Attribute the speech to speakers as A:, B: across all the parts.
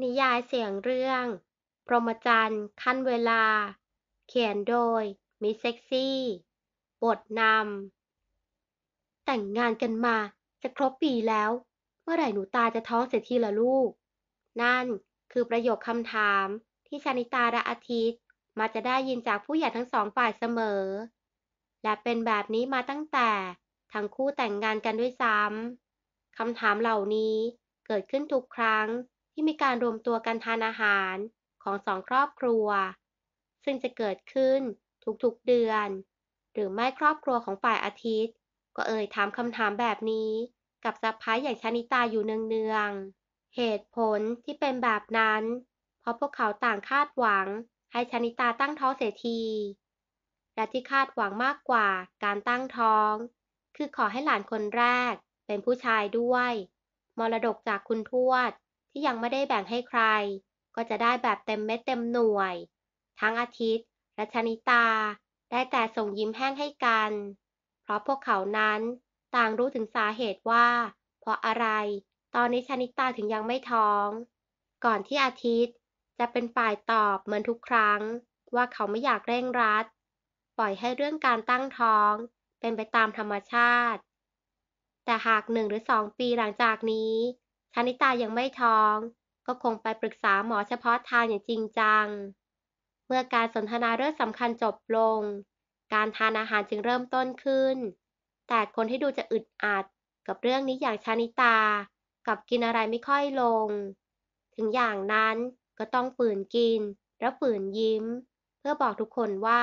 A: นิยายเสียงเรื่อง พรหมจรรย์ ขั้นเวลา เขียนโดย มิเซ็กซี่ บทนำ แต่งงานกันมาจะครบปีแล้ว เมื่อไหร่หนูตาจะท้องเสร็จทีละลูก นั่นคือประโยคคำถามที่ชานิตาและอาทิตย์ มาจะได้ยินจากผู้ใหญ่ทั้งสองฝ่ายเสมอ และเป็นแบบนี้มาตั้งแต่ ทั้งคู่แต่งงานกันด้วยซ้ำ คำถามเหล่านี้เกิดขึ้นทุกครั้งที่มีการรวมตัวกันทานอาหารของสองครอบครัว ซึ่งจะเกิดขึ้นทุกๆเดือน หรือไม่ครอบครัวของฝ่ายอาทิตย์ ก็เอ่ยถามคำถามแบบนี้กับสะพ้ายอย่างชนิตาอยู่เนืองๆ เหตุผลที่เป็นแบบนั้น เพราะพวกเขาต่างคาดหวังให้ชานิตาตั้งท้องเสียทีและที่คาดหวังมากกว่าการตั้งท้อง คือขอให้หลานคนแรก เป็นผู้ชายด้วย มรดกจากคุณทวดที่ยังไม่ได้แบ่งให้ใคร ก็จะได้แบบเต็มเม็ดเต็มหน่วย ทั้งอาทิตย์และชนิตาได้แต่ส่งยิ้มแห้งให้กัน เพราะพวกเขานั้นต่างรู้ถึงสาเหตุว่า เพราะอะไรตอนนี้ชนิตาถึงยังไม่ท้อง ก่อนที่อาทิตย์จะเป็นฝ่ายตอบเหมือนทุกครั้ง ว่าเขาไม่อยากเร่งรัดปล่อยให้เรื่องการตั้งท้อง เป็นไปตามธรรมชาติ แต่หากหนึ่งหรือสองปีหลังจากนี้ธนิตายังไม่ท้องก็คงไปปรึกษาหมอเฉพาะทางอย่างจริงจัง เมื่อการสนทนาเรื่องสำคัญจบลง การทานอาหารจึงเริ่มต้นขึ้น แต่คนที่ดูจะอึดอัดกับเรื่องนี้อย่างชานิตากับกินอะไรไม่ค่อยลง ถึงอย่างนั้นก็ต้องฝืนกินและฝืนยิ้ม เพื่อบอกทุกคนว่า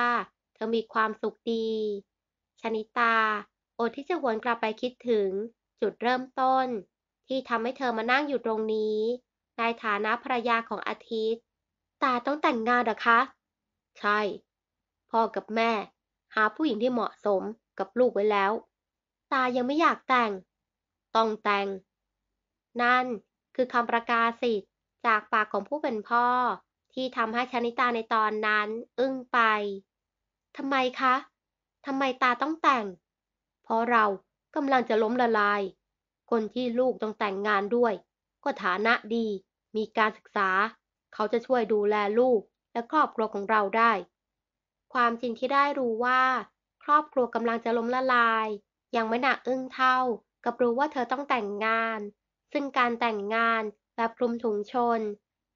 A: เธอมีความสุขดีชานิตาอดที่จะหวนกลับไปคิดถึงจุดเริ่มต้นที่ทำให้เธอมานั่งอยู่ตรงนี้ ในฐานะภรรยาของอาทิตย์ ตาต้องแต่งงานหรอคะ ใช่ พ่อกับแม่หาผู้หญิงที่เหมาะสมกับลูกไว้แล้ว ตายังไม่อยากแต่ง ต้องแต่ง นั่นคือคำประกาศสิทธิ์จากปากของผู้เป็นพ่อ ที่ทำให้ชนิตาในตอนนั้น อึ้งไปทำไมคะทำไมตาต้องแต่ง เพราะเรากำลังจะล้มละลายคนที่ลูกต้องแต่งงานด้วยก็ฐานะดี มีการศึกษา เขาจะช่วยดูแลลูกและครอบครัวของเราได้ ความจริงที่ได้รู้ว่าครอบครัวกำลังจะล้มละลาย ยังไม่หนักอึ้งเท่ากับรู้ว่าเธอต้องแต่งงานซึ่งการแต่งงานแบบคลุมถุงชน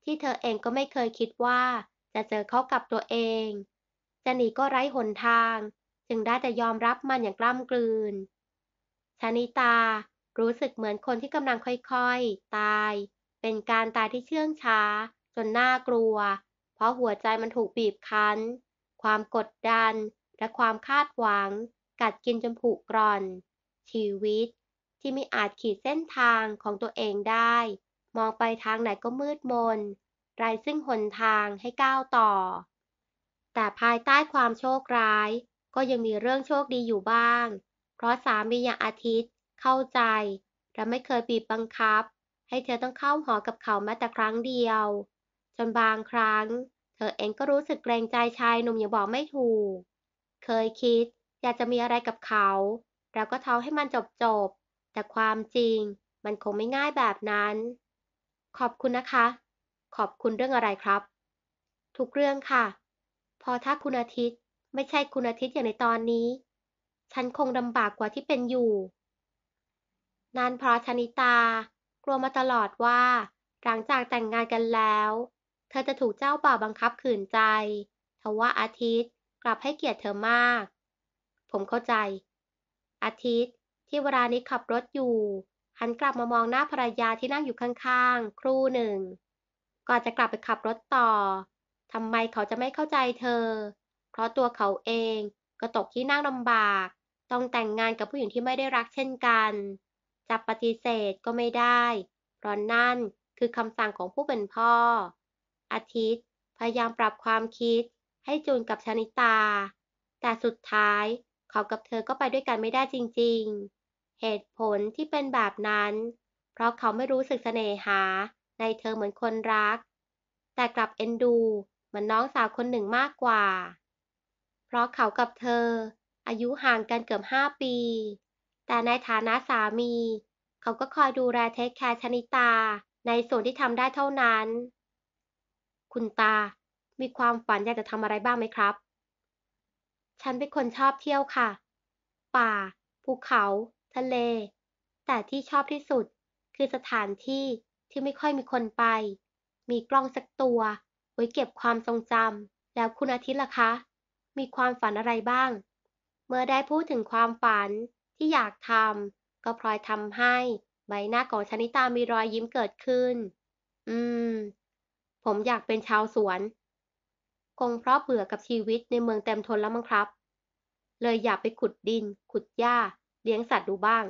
A: ที่เธอเองก็ไม่เคยคิดว่าจะเจอเขากับตัวเองจะนีก็ไร้หนทางจึงได้แต่ยอมรับมันอย่างกล้ามกลืนชานิตารู้สึกเหมือนคนที่กำลังค่อยๆ ตาย เป็นการตายที่เชื่องช้าจนน่ากลัว เพราะหัวใจมันถูกบีบคั้น ความกดดันและความคาดหวังกัดกินจนผุกร่อน ชีวิตที่ไม่อาจขีดเส้นทางของตัวเองได้ มองไปทางไหนก็มืดมน ไร้ซึ่งหนทางให้ก้าวต่อ แต่ภายใต้ความโชคร้ายก็ยังมีเรื่องโชคดีอยู่บ้าง เพราะสามีอย่างอาทิตย์เข้าใจและไม่เคยบีบบังคับ ให้เธอต้องเข้าหอกับเขาแม้แต่ครั้งเดียว จนบางครั้ง เธอเองก็รู้สึกเกรงใจชายหนุ่มอย่างบอกไม่ถูก เคยคิดอยากจะมีอะไรกับเขา แล้วก็เท้าให้มันจบจบ แต่ความจริง มันคงไม่ง่ายแบบนั้น ขอบคุณนะคะ ขอบคุณเรื่องอะไรครับ ทุกเรื่องค่ะ พอถ้าคุณอาทิตย์ไม่ใช่คุณอาทิตย์อย่างในตอนนี้ ฉันคงลำบากกว่าที่เป็นอยู่นั่นเพราะชนิตากลัวมาตลอดว่า หลังจากแต่งงานกันแล้ว เธอจะถูกเจ้าบ่าวบังคับขืนใจทว่าอาทิตย์กลับให้เกียรติเธอมาก ผมเข้าใจ อาทิตย์ที่เวลานี้ขับรถอยู่ หันกลับมามองหน้าภรรยาที่นั่งอยู่ข้างๆ ครู่หนึ่งก่อนจะกลับไปขับรถต่อ ทำไมเขาจะไม่เข้าใจเธอ เพราะตัวเขาเองก็ตกที่นั่งลำบาก ต้องแต่งงานกับผู้หญิงที่ไม่ได้รักเช่นกันจะปฏิเสธก็ไม่ได้เพราะนั่นคือคำสั่งของผู้เป็นพ่อ อาทิตย์ พยายามปรับความคิดให้จูนกับชนิตา แต่สุดท้ายเขากับเธอก็ไปด้วยกันไม่ได้จริงๆ เหตุผลที่เป็นแบบนั้น เพราะเขาไม่รู้สึกเสน่หาในเธอเหมือนคนรัก แต่กลับเอ็นดูเหมือนน้องสาวคนหนึ่งมากกว่า เพราะเขากับเธอ อายุห่างกันเกือบห้าปีแต่ในฐานะสามีเขาก็คอยดูแลเทคแคร์ชนิตาในส่วนที่ทำได้เท่านั้น คุณตา มีความฝันอยากจะทำอะไรบ้างไหมครับ ฉันเป็นคนชอบเที่ยวค่ะ ป่า ภูเขา ทะเล แต่ที่ชอบที่สุดคือสถานที่ที่ไม่ค่อยมีคนไป มีกล้องสักตัวไว้เก็บความทรงจำแล้วคุณอาทิตย์ล่ะคะ มีความฝันอะไรบ้าง เมื่อได้พูดถึงความฝันที่อยากทำก็พลอยทำให้ ใบหน้าของชนิตามีรอยยิ้มเกิดขึ้น อืม ผมอยากเป็นชาวสวนคงเพราะเบื่อกับชีวิตในเมืองเต็มทนแล้วมั้งครับ เลยอยากไปขุดดินขุดหญ้าเลี้ยงสัตว์ดูบ้าง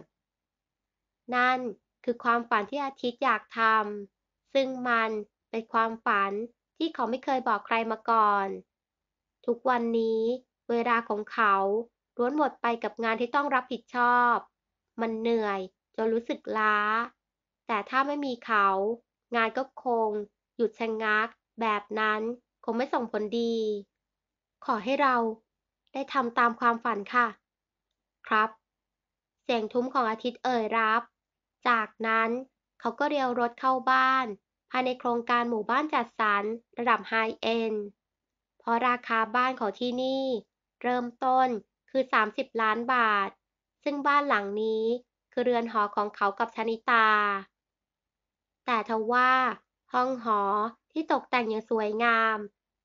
A: นั่นคือความฝันที่อาทิตย์อยากทำซึ่งมันเป็นความฝันที่เขาไม่เคยบอกใครมาก่อน ทุกวันนี้เวลาของเขาล้วนหมดไปกับงานที่ต้องรับผิดชอบ มันเหนื่อย จนรู้สึกล้า แต่ถ้าไม่มีเขา งานก็คง หยุดชะงงัก แบบนั้นคงไม่ส่งผลดี ขอให้เราได้ทำตามความฝันค่ะ ครับ เสียงทุ้มของอาทิตย์เอ่ยรับ จากนั้นเขาก็เรียวรถเข้าบ้านภายในโครงการหมู่บ้านจัดสรรระดับไฮเอ็นเพราะราคาบ้านของที่นี่ เริ่มต้นคือ 30 ล้านบาท ซึ่งบ้านหลังนี้ คือ เรือนหอของเขากับชนิตา แต่ทว่า ห้องหอที่ตกแต่ง อย่าง สวยงาม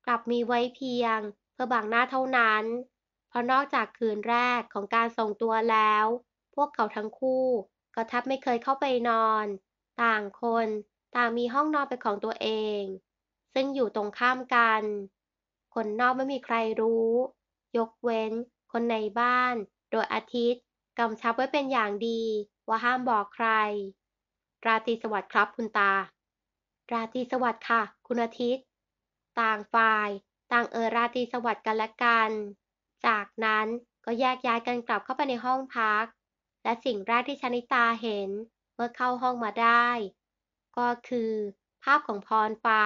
A: กลับมีไว้ เพียงเพื่อบังหน้าเท่านั้น เพราะนอกจากคืนแรกของการส่งตัวแล้ว พวกเขาทั้งคู่ก็แทบไม่เคยเข้าไปนอน ต่างคนต่างมีห้องนอนเป็นของตัวเอง ซึ่งอยู่ตรงข้ามกัน คนนอกไม่มีใครรู้ ยกเว้นคนในบ้านโดยอาทิตย์กำชับไว้เป็นอย่างดีว่าห้ามบอกใคร ราตรีสวัสดิ์ครับคุณตา ราตรีสวัสดิ์ค่ะ คุณอาทิตย์ ต่างฝ่ายต่างเออราตรีสวัสดิ์กันและกัน จากนั้นก็แยกย้ายกันกลับเข้าไปในห้องพัก และสิ่งแรกที่ชนิตาเห็นเมื่อเข้าห้องมาได้ ก็คือภาพของพรฟ้า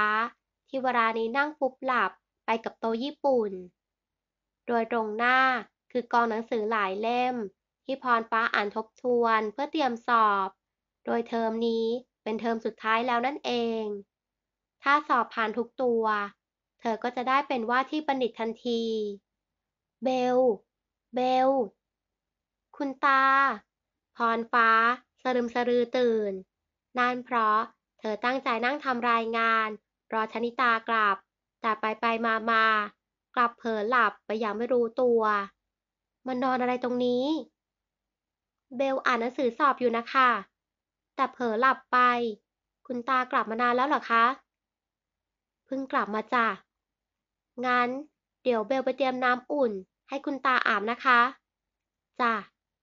A: ที่เวลานี้นั่งฟุบหลับไปกับโต๊ะญี่ปุ่น โดยตรงหน้าคือกองหนังสือหลายเล่ม ที่พรฟ้าอ่านทบทวนเพื่อเตรียมสอบ โดยเทอมนี้เป็นเทอมสุดท้ายแล้วนั่นเอง ถ้าสอบผ่านทุกตัว เธอก็จะได้เป็นว่าที่บัณฑิตทันที เบล เบล คุณตา พรฟ้าสรึมสรือตื่นนั่นเพราะเธอตั้งใจนั่งทำรายงาน รอชนิตากลับ แต่ไปไปมามา กลับเผลอหลับไปอย่างไม่รู้ตัวมันนอนอะไรตรงนี้ เบลอ่านหนังสือสอบอยู่นะคะ แต่เผลอหลับไป คุณตากลับมานานแล้วเหรอคะ เพิ่งกลับมาจ้ะ งั้น เดี๋ยวเบลไปเตรียมน้ำอุ่น ให้คุณตาอาบนะคะ จ้ะ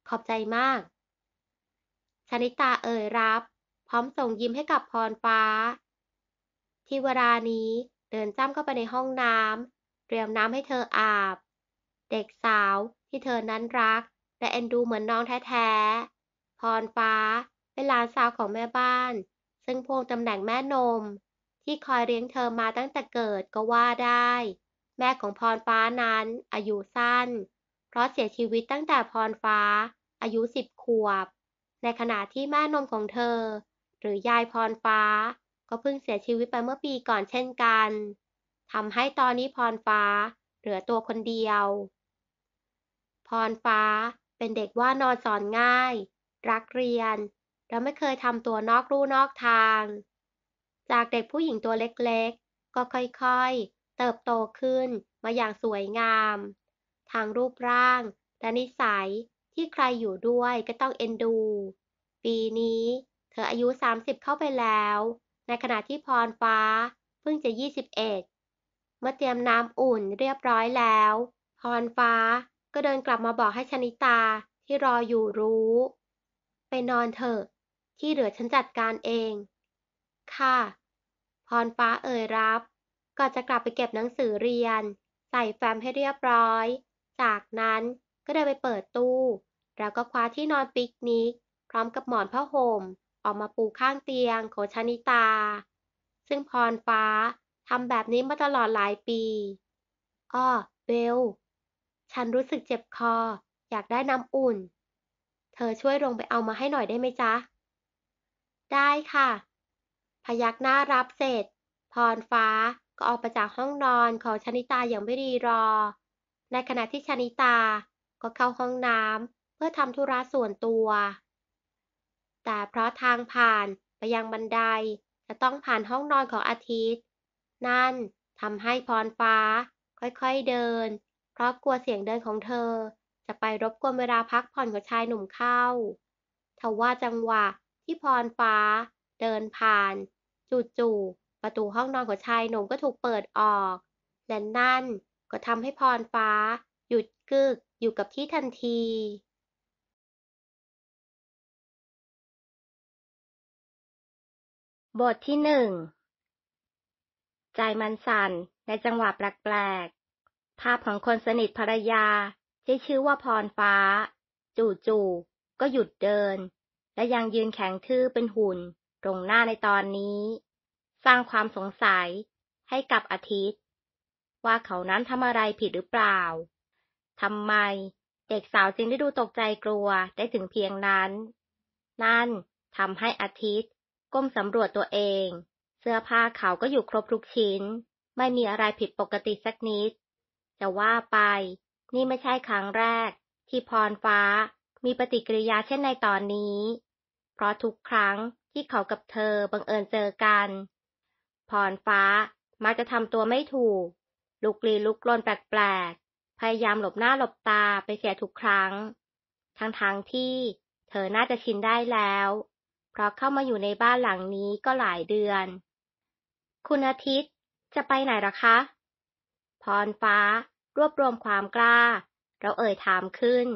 A: ขอบใจมาก ชนิตาเอ่ยรับ พร้อมส่งยิ้มให้กับพรฟ้า ที่เวลานี้เดินจ้ำเข้าไปในห้องน้ำเตรียมน้ำให้เธออาบ เด็กสาวที่เธอนั้นรักและเอ็นดูเหมือนน้องแท้ ๆ พรฟ้าเป็นหลานสาวของแม่บ้าน ซึ่งพวงตำแหน่งแม่นม ที่คอยเลี้ยงเธอมาตั้งแต่เกิดก็ว่าได้ แม่ของพรฟ้านั้นอายุสั้น เพราะเสียชีวิตตั้งแต่พรฟ้า อายุสิบขวบ ในขณะที่แม่นมของเธอ หรือยายพรฟ้าก็เพิ่งเสียชีวิตไปเมื่อปีก่อนเช่นกันทำให้ตอนนี้พรฟ้าเหลือตัวคนเดียวพรฟ้าเป็นเด็กว่านอนสอนง่าย รักเรียน และไม่เคยทำตัวนอกรูนอกทาง จากเด็กผู้หญิงตัวเล็กๆ ก็ค่อยๆ เติบโตขึ้นมาอย่างสวยงาม ทางรูปร่าง และนิสัยที่ใครอยู่ด้วยก็ต้องเอ็นดู ปีนี้ เธออายุ 30 เข้าไปแล้ว ในขณะที่พรฟ้าเพิ่งจะ 21 เมื่อเตรียมน้ำอุ่นเรียบร้อยแล้วพรฟ้าก็เดินกลับมาบอกให้ชนิตาที่รออยู่รู้ ไปนอนเถอะที่เหลือฉันจัดการเอง ค่ะพรฟ้าเอ่ยรับ ก็จะกลับไปเก็บหนังสือเรียน ใส่แฟ้มให้เรียบร้อย จากนั้นก็เดินไปเปิดตู้ แล้วก็คว้าที่นอนปิกนิก พร้อมกับหมอนผ้าห่ม ออกมาปูข้างเตียงของชนิตา ซึ่งพรฟ้าทำแบบนี้มาตลอดหลายปีอ้อเบลฉันรู้สึกเจ็บคออยากได้น้ำอุ่น เธอช่วยลงไปเอามาให้หน่อยได้ไหมจ๊ะ ได้ค่ะ พยักหน้ารับเสร็จพรฟ้าก็ออกไปจากห้องนอนของชนิตาอย่างไม่รีรอ ในขณะที่ชนิตาก็เข้าห้องน้ำเพื่อทำธุระส่วนตัว แต่เพราะทางผ่านไปยังบันไดจะต้องผ่านห้องนอนของอาทิตย์ นั่นทำให้พรฟ้าค่อยๆเดินพราะกลัวเสียงเดินของเธอจะไปรบกวนเวลาพักผ่อนของชายหนุ่มเข้า ทว่าจังหวะที่พรฟ้าเดินผ่าน จู่ๆประตูห้องนอนของชายหนุ่มก็ถูกเปิดออก และนั่นก็ทำให้พรฟ้าหยุดกึกอยู่กับที่ทันที บทที่หนึ่งใจมันสั่นในจังหวะแปลกภาพของคนสนิทภรรยาที่ชื่อว่าพรฟ้า จู่ๆก็หยุดเดิน และยังยืนแข็งทื่อเป็นหุ่นตรงหน้าในตอนนี้ สร้างความสงสัยให้กับอาทิตย์ ว่าเขานั้นทำอะไรผิดหรือเปล่าทำไมเด็กสาวจึงได้ดูตกใจกลัวได้ถึงเพียงนั้น นั่นทำให้อาทิตย์ก้มสำรวจตัวเอง เสื้อผ้าเขาก็อยู่ครบทุกชิ้น ไม่มีอะไรผิดปกติสักนิดจะว่าไป นี่ไม่ใช่ครั้งแรกที่พรฟ้ามีปฏิกิริยาเช่นในตอนนี้ เพราะทุกครั้งที่เขากับเธอบังเอิญเจอกัน พรฟ้ามักจะทำตัวไม่ถูก ลุกลีลุกลนแปลกๆ พยายามหลบหน้าหลบตาไปเสียทุกครั้ง ทั้งๆทที่เธอน่าจะชินได้แล้ว เพราะเข้ามาอยู่ในบ้านหลังนี้ก็หลายเดือน คุณอาทิตย์จะไปไหนหรอคะ พรฟ้ารวบรวมความกล้า เราเอ่ยถามขึ้น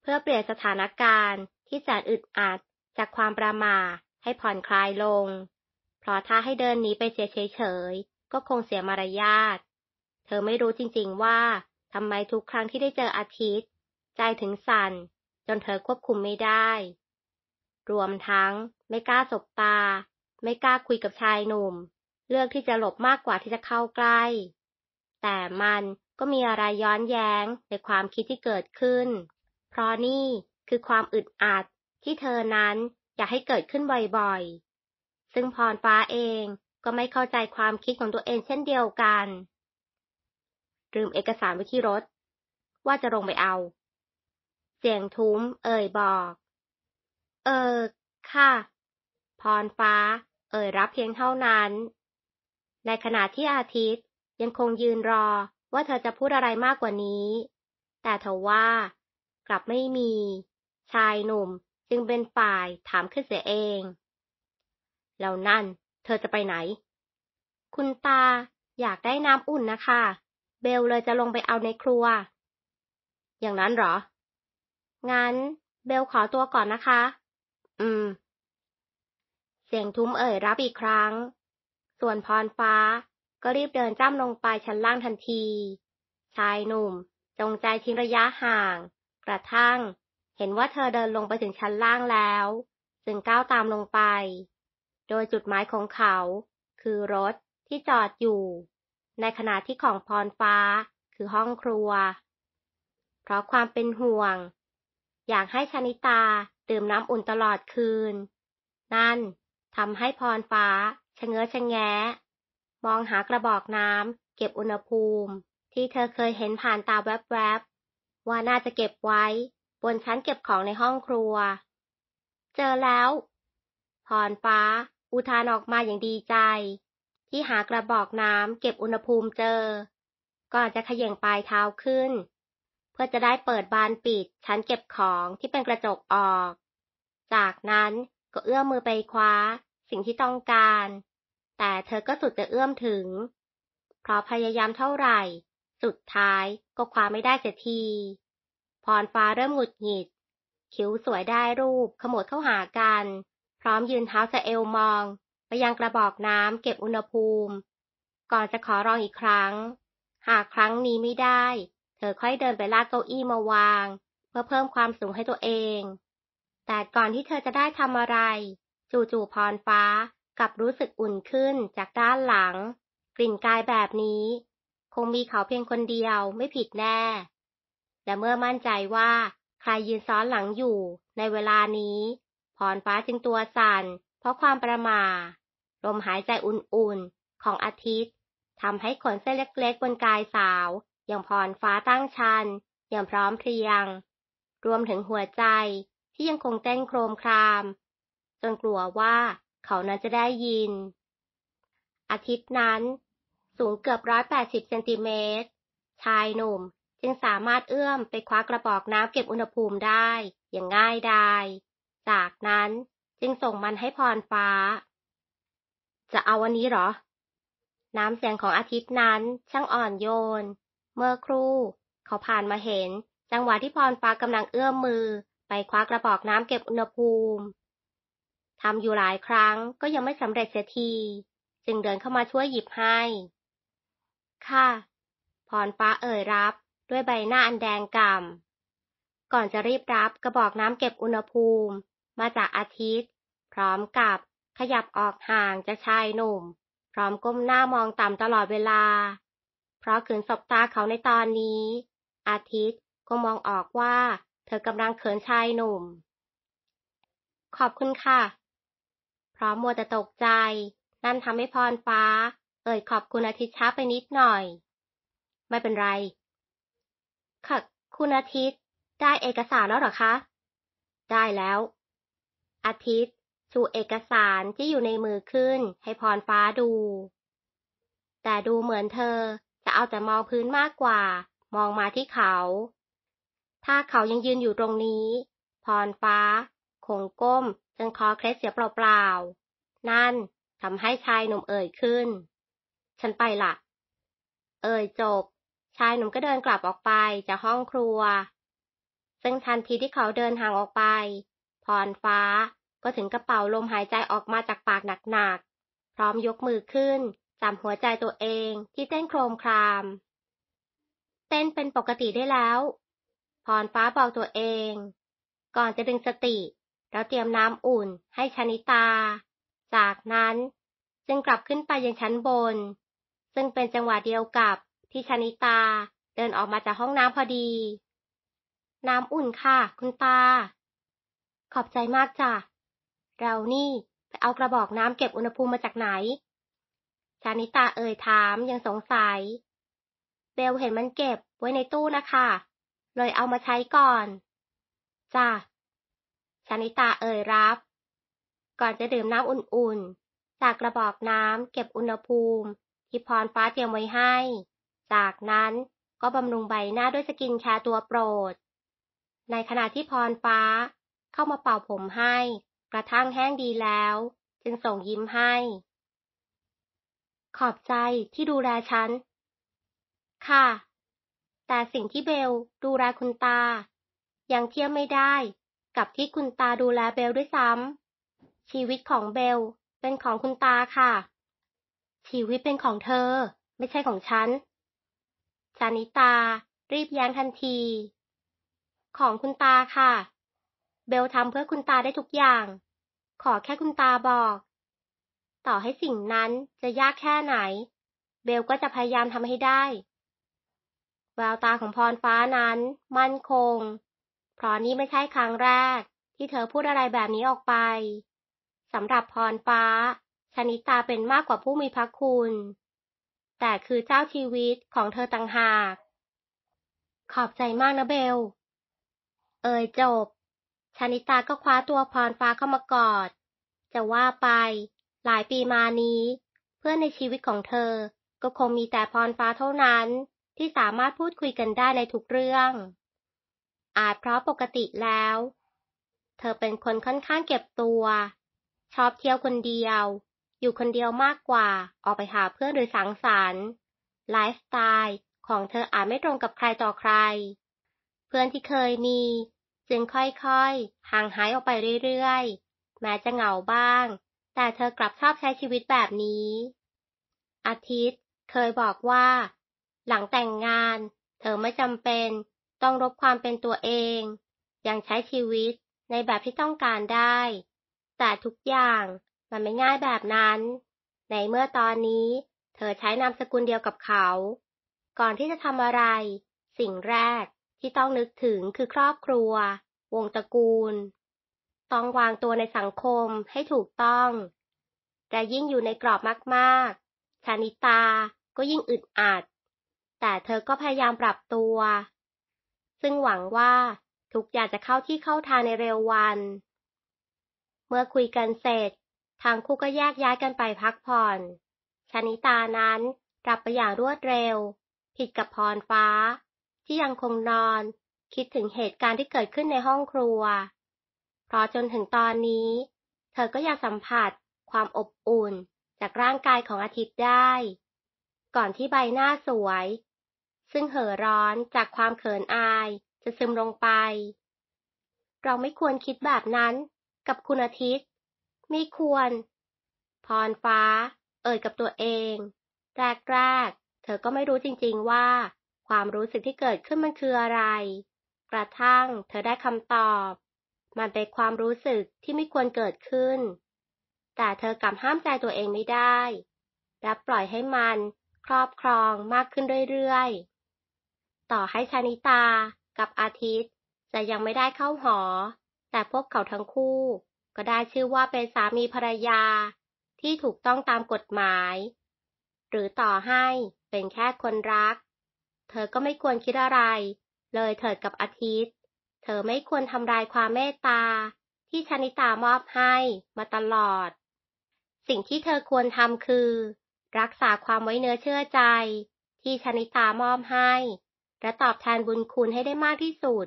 A: เพื่อเปลี่ยนสถานการณ์ที่แสนอึดอัดจากความประมาทให้ผ่อนคลายลง เพราะถ้าให้เดินหนีไปเฉยเฉยก็คงเสียมารยาท เธอไม่รู้จริงๆว่าทำไมทุกครั้งที่ได้เจออาทิตย์ ใจถึงสั่น จนเธอควบคุมไม่ได้ รวมทั้งไม่กล้าสบตาไม่กล้าคุยกับชายหนุ่ม เลือกที่จะหลบมากกว่าที่จะเข้าใกล้ แต่มันก็มีอะไรย้อนแย้งในความคิดที่เกิดขึ้น เพราะนี่คือความอึดอัดที่เธอนั้นอยากให้เกิดขึ้นบ่อยๆซึ่งพรฟ้าเองก็ไม่เข้าใจความคิดของตัวเองเช่นเดียวกัน ลืมเอกสารไว้ที่รถ ว่าจะลงไปเอา เสียงทุ้มเอ่ยบอก เออ ค่ะ พรฟ้า เอ่ยรับเพียงเท่านั้น ในขณะที่อาทิตย์ยังคงยืนรอว่าเธอจะพูดอะไรมากกว่านี้ แต่เธอว่ากลับไม่มี ชายหนุ่มจึงเป็นฝ่ายถามขึ้นเสียเอง แล้วนั่นเธอจะไปไหน คุณตาอยากได้น้ำอุ่นนะคะ เบลเลยจะลงไปเอาในครัว อย่างนั้นเหรอ งั้น เบลขอตัวก่อนนะคะ อืม เสียงทุ้มเอ่ยรับอีกครั้ง ส่วนพรฟ้าก็รีบเดิน จ้ำลงไปชั้นล่างทันที ชายหนุ่มจงใจทิ้งระยะห่าง กระทั่งเห็นว่าเธอเดินลงไปถึงชั้นล่างแล้ว จึงก้าวตามลงไป โดยจุดหมายของเขาคือรถที่จอดอยู่ ในขณะที่ของพรฟ้าคือห้องครัว เพราะความเป็นห่วง อยากให้ชนิตาดื่มน้ำอุ่นตลอดคืน นั่นทำให้พรฟ้าชะเง้อชะแงมองหากระบอกน้ำเก็บอุณหภูมิที่เธอเคยเห็นผ่านตาแวบๆว่าน่าจะเก็บไว้ บนชั้นเก็บของในห้องครัว เจอแล้วพรฟ้าอุทานออกมาอย่างดีใจ ที่หากระบอกน้ำเก็บอุณหภูมิเจอก่อนจะขย่งปลายเท้าขึ้น เพื่อจะได้เปิดบานปิดชั้นเก็บของที่เป็นกระจกออก จากนั้นก็เอื้อมมือไปคว้าสิ่งที่ต้องการแต่เธอก็สุดจะเอื้อมถึง เพราะพยายามเท่าไหร่ สุดท้ายก็คว้าไม่ได้เสียที พรฟ้าเริ่มหงุดหงิด คิ้วสวยได้รูปขมวดเข้าหากัน พร้อมยืนเท้าจะเอวมองไปยังกระบอกน้ำเก็บอุณหภูมิ ก่อนจะขอรองอีกครั้ง หากครั้งนี้ไม่ได้ เธอค่อยเดินไปลากเก้าอี้มาวาง เพื่อเพิ่มความสูงให้ตัวเอง แต่ก่อนที่เธอจะได้ทำอะไร จู่ๆพรฟ้ากับรู้สึกอุ่นขึ้นจากด้านหลัง กลิ่นกายแบบนี้ คงมีเขาเพียงคนเดียวไม่ผิดแน่และเมื่อมั่นใจว่า ใครยืนซ้อนหลังอยู่ในเวลานี้พรฟ้าจึงตัวสั่น เพราะความประมาลมหายใจอุ่นๆ ของอาทิตย์ทำให้ขนเส้นเล็กๆบนกายสาว อย่างพรฟ้าตั้งชันอย่างพร้อมเพรียง รวมถึงหัวใจที่ยังคงเต้นโครมคราม จนกลัวว่าเขานั้นจะได้ยิน อาทิตย์นั้น สูงเกือบร้อยแปดสิบเซนติเมตรชายหนุ่มจึงสามารถเอื้อมไปคว้ากระบอกน้ำเก็บอุณหภูมิได้อย่างง่ายดาย จากนั้นจึงส่งมันให้พรฟ้า จะเอาวันนี้หรอ น้ำเสียงของอาทิตย์นั้นช่างอ่อนโยน เมื่อครู่เขาผ่านมาเห็น จังหวะที่พรฟ้ากำลังเอื้อมมือไปคว้ากระบอกน้ำเก็บอุณหภูมิทำอยู่หลายครั้งก็ยังไม่สำเร็จเสียที จึงเดินเข้ามาช่วยหยิบให้ ค่ะ พรฟ้าเอ่ยรับด้วยใบหน้าอันแดงกำ่ำก่อนจะรีบรับกระบอกน้ำเก็บอุณหภูมิมาจากอาทิตย์ พร้อมกับขยับออกห่างจากชายหนุ่ม พร้อมก้มหน้ามองต่ำตลอดเวลา เพราะขืนสบตาเขาในตอนนี้ อาทิตย์ก็มองออกว่าเธอกำลังเขินชายหนุ่ม ขอบคุณค่ะพราะมัวแต่ตกใจ นั่นทำให้พรฟ้า เอ่ยขอบคุณอาทิตย์ช้าไปนิดหน่อย ไม่เป็นไรค่ะคุณอาทิตย์ได้เอกสารแล้วหรอคะ ได้แล้ว อาทิตย์ชูเอกสารที่อยู่ในมือขึ้นให้พรฟ้าดู แต่ดูเหมือนเธอจะเอาแต่มองพื้นมากกว่า มองมาที่เขา ถ้าเขายังยืนอยู่ตรงนี้ พรฟ้าคงก้มจนคอเคล็ดเสียเปล่าๆ นั่นทำให้ชายหนุ่มเอ่ยขึ้น ฉันไปละ เอ่ยจบ ชายหนุ่มก็เดินกลับออกไปจากห้องครัว ซึ่งทันทีที่เขาเดินห่างออกไป พรฟ้าก็ถึงกระเป๋าลมหายใจออกมาจากปากหนักๆ พร้อมยกมือขึ้นจับหัวใจตัวเองที่เต้นโครมคราม เต้นเป็นปกติได้แล้ว พรฟ้าบอกตัวเอง ก่อนจะดึงสติแล้วเตรียมน้ำอุ่นให้ชนิตา จากนั้นจึงกลับขึ้นไปยังชั้นบน ซึ่งเป็นจังหวะเดียวกับที่ชนิตาเดินออกมาจากห้องน้ำพอดี น้ำอุ่นค่ะ คุณตา ขอบใจมากจ้ะ เรานี่ไปเอากระบอกน้ำเก็บอุณหภูมิมาจากไหนชานิตาเอ่ยถามยังสงสัยเบลเห็นมันเก็บไว้ในตู้นะคะเลยเอามาใช้ก่อน จ้ะชนิตาเอ่ยรับ ก่อนจะดื่มน้ำอุ่นๆ จากกระบอกน้ำเก็บอุณหภูมิที่พรฟ้าเตรียมไว้ให้ จากนั้นก็บำรุงใบหน้าด้วยสกินแคร์ตัวโปรด ในขณะที่พรฟ้าเข้ามาเป่าผมให้ กระทั่งแห้งดีแล้วจึงส่งยิ้มให้ ขอบใจที่ดูแลฉัน ค่ะ แต่สิ่งที่เบลดูแลคุณตา ยังเทียบไม่ได้กับที่คุณตาดูแลเบลด้วยซ้ำ ชีวิตของเบลเป็นของคุณตาค่ะ ชีวิตเป็นของเธอไม่ใช่ของฉันจานิตารีบแย้งทันที ของคุณตาค่ะ เบลทำเพื่อคุณตาได้ทุกอย่าง ขอแค่คุณตาบอก ต่อให้สิ่งนั้นจะยากแค่ไหน เบลก็จะพยายามทำให้ได้ แววตาของพรฟ้านั้น มั่นคงพราะนี่ไม่ใช่ครั้งแรกที่เธอพูดอะไรแบบนี้ออกไปสำหรับพรฟ้าชนิตาเป็นมากกว่าผู้มีพระคุณ แต่คือเจ้าชีวิตของเธอต่างหาก ขอบใจมากนะเบล เอ่ยจบ ชนิตาก็คว้าตัวพรฟ้าเข้ามากอด จะว่าไปหลายปีมานี้ เพื่อนในชีวิตของเธอก็คงมีแต่พรฟ้าเท่านั้นที่สามารถพูดคุยกันได้ในทุกเรื่องอาจเพราะปกติแล้ว เธอเป็นคนค่อนข้างเก็บตัว ชอบเที่ยวคนเดียว อยู่คนเดียวมากกว่าออกไปหาเพื่อนหรือสังสรรค์ไลฟ์สไตล์ของเธออาจไม่ตรงกับใครต่อใคร เพื่อนที่เคยมี จึงค่อยๆ ห่างหายออกไปเรื่อยๆ แม้จะเหงาบ้าง แต่เธอกลับชอบใช้ชีวิตแบบนี้ อาทิตย์เคยบอกว่า หลังแต่งงานเธอไม่จำเป็นต้องลบความเป็นตัวเอง ยังใช้ชีวิตในแบบที่ต้องการได้ แต่ทุกอย่างมันไม่ง่ายแบบนั้น ในเมื่อตอนนี้เธอใช้นามสกุลเดียวกับเขา ก่อนที่จะทำอะไร สิ่งแรกที่ต้องนึกถึงคือครอบครัว วงตระกูล ต้องวางตัวในสังคมให้ถูกต้อง แต่ยิ่งอยู่ในกรอบมาก ๆ ชานิตาก็ยิ่งอึดอัด แต่เธอก็พยายามปรับตัวซึ่งหวังว่าทุกอย่างจะเข้าที่เข้าทางในเร็ววัน เมื่อคุยกันเสร็จทางคู่ก็แยกย้ายกันไปพักผ่อน ชนิตานั้นกลับไปอย่างรวดเร็ว ผิดกับพรฟ้า ที่ยังคงนอน คิดถึงเหตุการณ์ที่เกิดขึ้นในห้องครัว เพราะจนถึงตอนนี้ เธอก็ยังสัมผัส ความอบอุ่น จากร่างกายของอาทิตย์ได้ ก่อนที่ใบหน้าสวยซึ่งเห่อร้อนจากความเขินอายจะซึมลงไป เราไม่ควรคิดแบบนั้นกับคุณอาทิตย์ ไม่ควร พรฟ้าเอ่ยกับตัวเอง แรกแรกเธอก็ไม่รู้จริงๆว่า ความรู้สึกที่เกิดขึ้นมันคืออะไร กระทั่งเธอได้คำตอบ มันเป็นความรู้สึกที่ไม่ควรเกิดขึ้น แต่เธอกลับห้ามใจตัวเองไม่ได้ และปล่อยให้มันครอบครองมากขึ้นเรื่อยๆต่อให้ชานิตากับอาทิตย์ จะยังไม่ได้เข้าหอ แต่พวกเขาทั้งคู่ก็ได้ชื่อว่าเป็นสามีภรรยาที่ถูกต้องตามกฎหมาย หรือต่อให้เป็นแค่คนรัก เธอก็ไม่ควรคิดอะไร เลยเถิดกับอาทิตย์ เธอไม่ควรทำลายความเมตตา ที่ชานิตามอบให้มาตลอด สิ่งที่เธอควรทำคือ รักษาความไว้เนื้อเชื่อใจ ที่ชนิตามอบให้และตอบแทนบุญคุณให้ได้มากที่สุด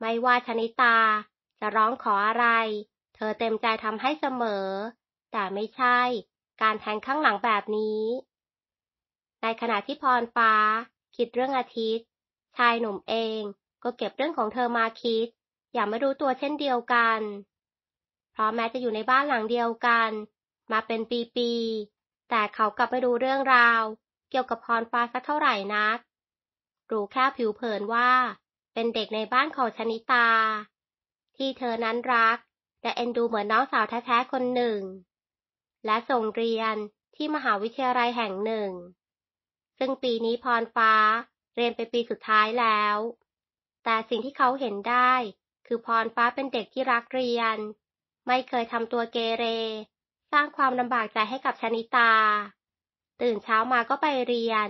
A: ไม่ว่าชนิตาจะร้องขออะไร เธอเต็มใจทำให้เสมอ แต่ไม่ใช่การแทงข้างหลังแบบนี้ ในขณะที่พรฟ้าคิดเรื่องอาทิตย์ ชายหนุ่มเอง ก็เก็บเรื่องของเธอมาคิด อย่าไม่รู้ตัวเช่นเดียวกัน เพราะแม้จะอยู่ในบ้านหลังเดียวกัน มาเป็นปี ๆ แต่เขากลับไม่รู้เรื่องราว เกี่ยวกับพรฟ้าสักเท่าไหร่นักรู้แค่ผิวเผินว่าเป็นเด็กในบ้านของชนิตา ที่เธอนั้นรักและเอ็นดูเหมือนน้องสาวแท้ๆคนหนึ่ง และส่งเรียนที่มหาวิทยาลัยแห่งหนึ่ง ซึ่งปีนี้พรฟ้าเรียนไปปีสุดท้ายแล้ว แต่สิ่งที่เขาเห็นได้คือพรฟ้าเป็นเด็กที่รักเรียน ไม่เคยทำตัวเกเร สร้างความลำบากใจให้กับชนิตา ตื่นเช้ามาก็ไปเรียน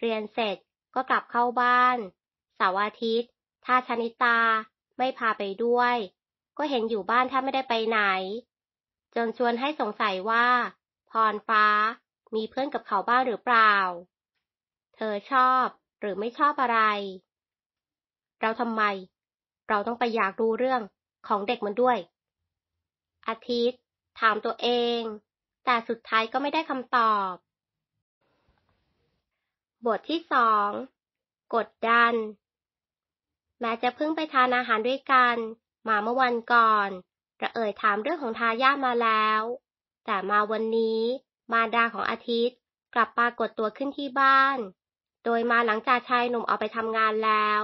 A: เรียนเสร็จก็กลับเข้าบ้านเสาร์อาทิตย์ ถ้าชนิตาไม่พาไปด้วย ก็เห็นอยู่บ้านถ้าไม่ได้ไปไหน จนชวนให้สงสัยว่า พรฟ้ามีเพื่อนกับเขาบ้างหรือเปล่า เธอชอบหรือไม่ชอบอะไร เราทำไม เราต้องไปอยากดูเรื่องของเด็กมันด้วย อาทิตย์ถามตัวเอง แต่สุดท้ายก็ไม่ได้คำตอบบทที่สอง กดดัน แม้จะเพิ่งไปทานอาหารด้วยกันมาเมื่อวันก่อนระเอ่ยถามเรื่องของทายาทมาแล้ว แต่มาวันนี้มาดาของอาทิตย์กลับปรากฏตัวขึ้นที่บ้าน โดยมาหลังจากชายหนุ่มออกไปทำงานแล้ว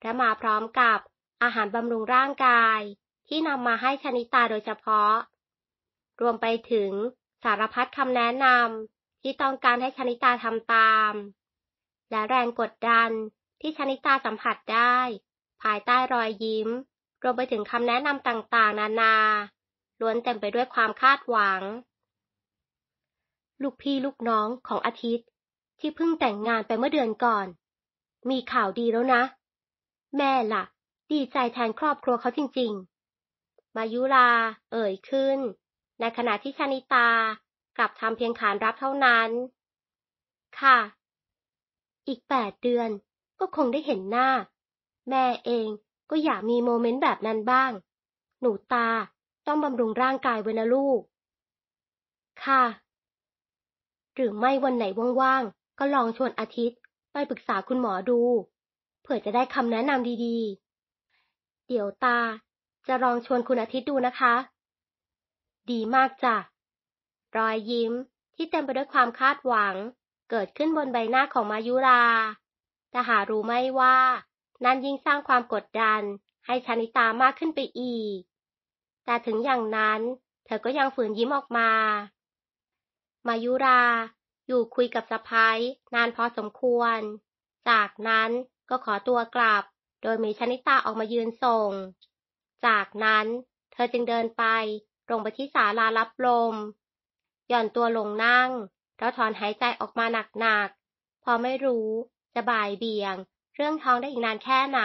A: และมาพร้อมกับอาหารบำรุงร่างกายที่นำมาให้ชนิตาโดยเฉพาะ รวมไปถึงสารพัดคำแนะนำที่ต้องการให้ชนิตาทำตามและแรงกดดันที่ชนิตาสัมผัสได้ ภายใต้รอยยิ้ม รวมไปถึงคำแนะนำต่าง ๆนานาล้วนเต็มไปด้วยความคาดหวัง ลูกพี่ลูกน้องของอาทิตย์ ที่เพิ่งแต่งงานไปเมื่อเดือนก่อน มีข่าวดีแล้วนะ แม่ละ่ะดีใจแทนครอบครัวเขาจริงๆ มายุราเอ่ยขึ้น ในขณะที่ชนิตากลับทำเพียงขานรับเท่านั้น ค่ะอีกแปดเดือนก็คงได้เห็นหน้า แม่เองก็อยากมีโมเมนต์แบบนั้นบ้าง หนูตาต้องบำรุงร่างกายไว้นะลูก ค่ะหรือไม่วันไหนว่างๆก็ลองชวนอาทิตย์ไปปรึกษาคุณหมอดู เผื่อจะได้คำแนะนำดี ๆ เดี๋ยวตาจะลองชวนคุณอาทิตย์ดูนะคะ ดีมากจ้ะรอยยิ้มที่เต็มไปด้วยความคาดหวังเกิดขึ้นบนใบหน้าของมายุราแต่หารู้ไม่ว่า นั่นยิ่งสร้างความกดดันให้ชานิตามากขึ้นไปอีก แต่ถึงอย่างนั้นเธอก็ยังฝืนยิ้มออกมา มายุราอยู่คุยกับสะพ้ายนานพอสมควร จากนั้นก็ขอตัวกลับโดยมีชนิตาออกมายืนส่ง จากนั้น เธอจึงเดินไปตรงไปที่ศาลารับลม หย่อนตัวลงนั่งเราถอนหายใจออกมาหนักๆ พอไม่รู้ จะบ่ายเบียง เรื่องท้องได้อีกนานแค่ไหน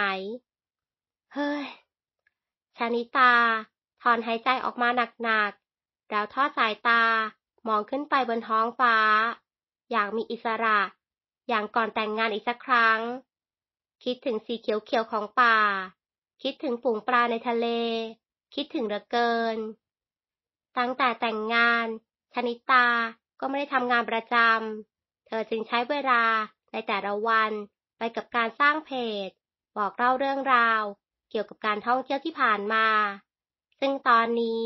A: เฮ้ยชานิตา ถอนหายใจออกมาหนักๆแล้วทอดสายตา มองขึ้นไปบนท้องฟ้าอย่างมีอิสระ อย่างก่อนแต่งงานอีกสักครั้ง คิดถึงสีเขียวๆของป่า คิดถึงฝูงปลาในทะเล คิดถึงเหลือเกิน ตั้งแต่แต่งงาน ชนิตาก็ไม่ได้ทำงานประจำ เธอจึงใช้เวลาในแต่ละวันไปกับการสร้างเพจ บอกเล่าเรื่องราว เกี่ยวกับการท่องเที่ยวที่ผ่านมา ซึ่งตอนนี้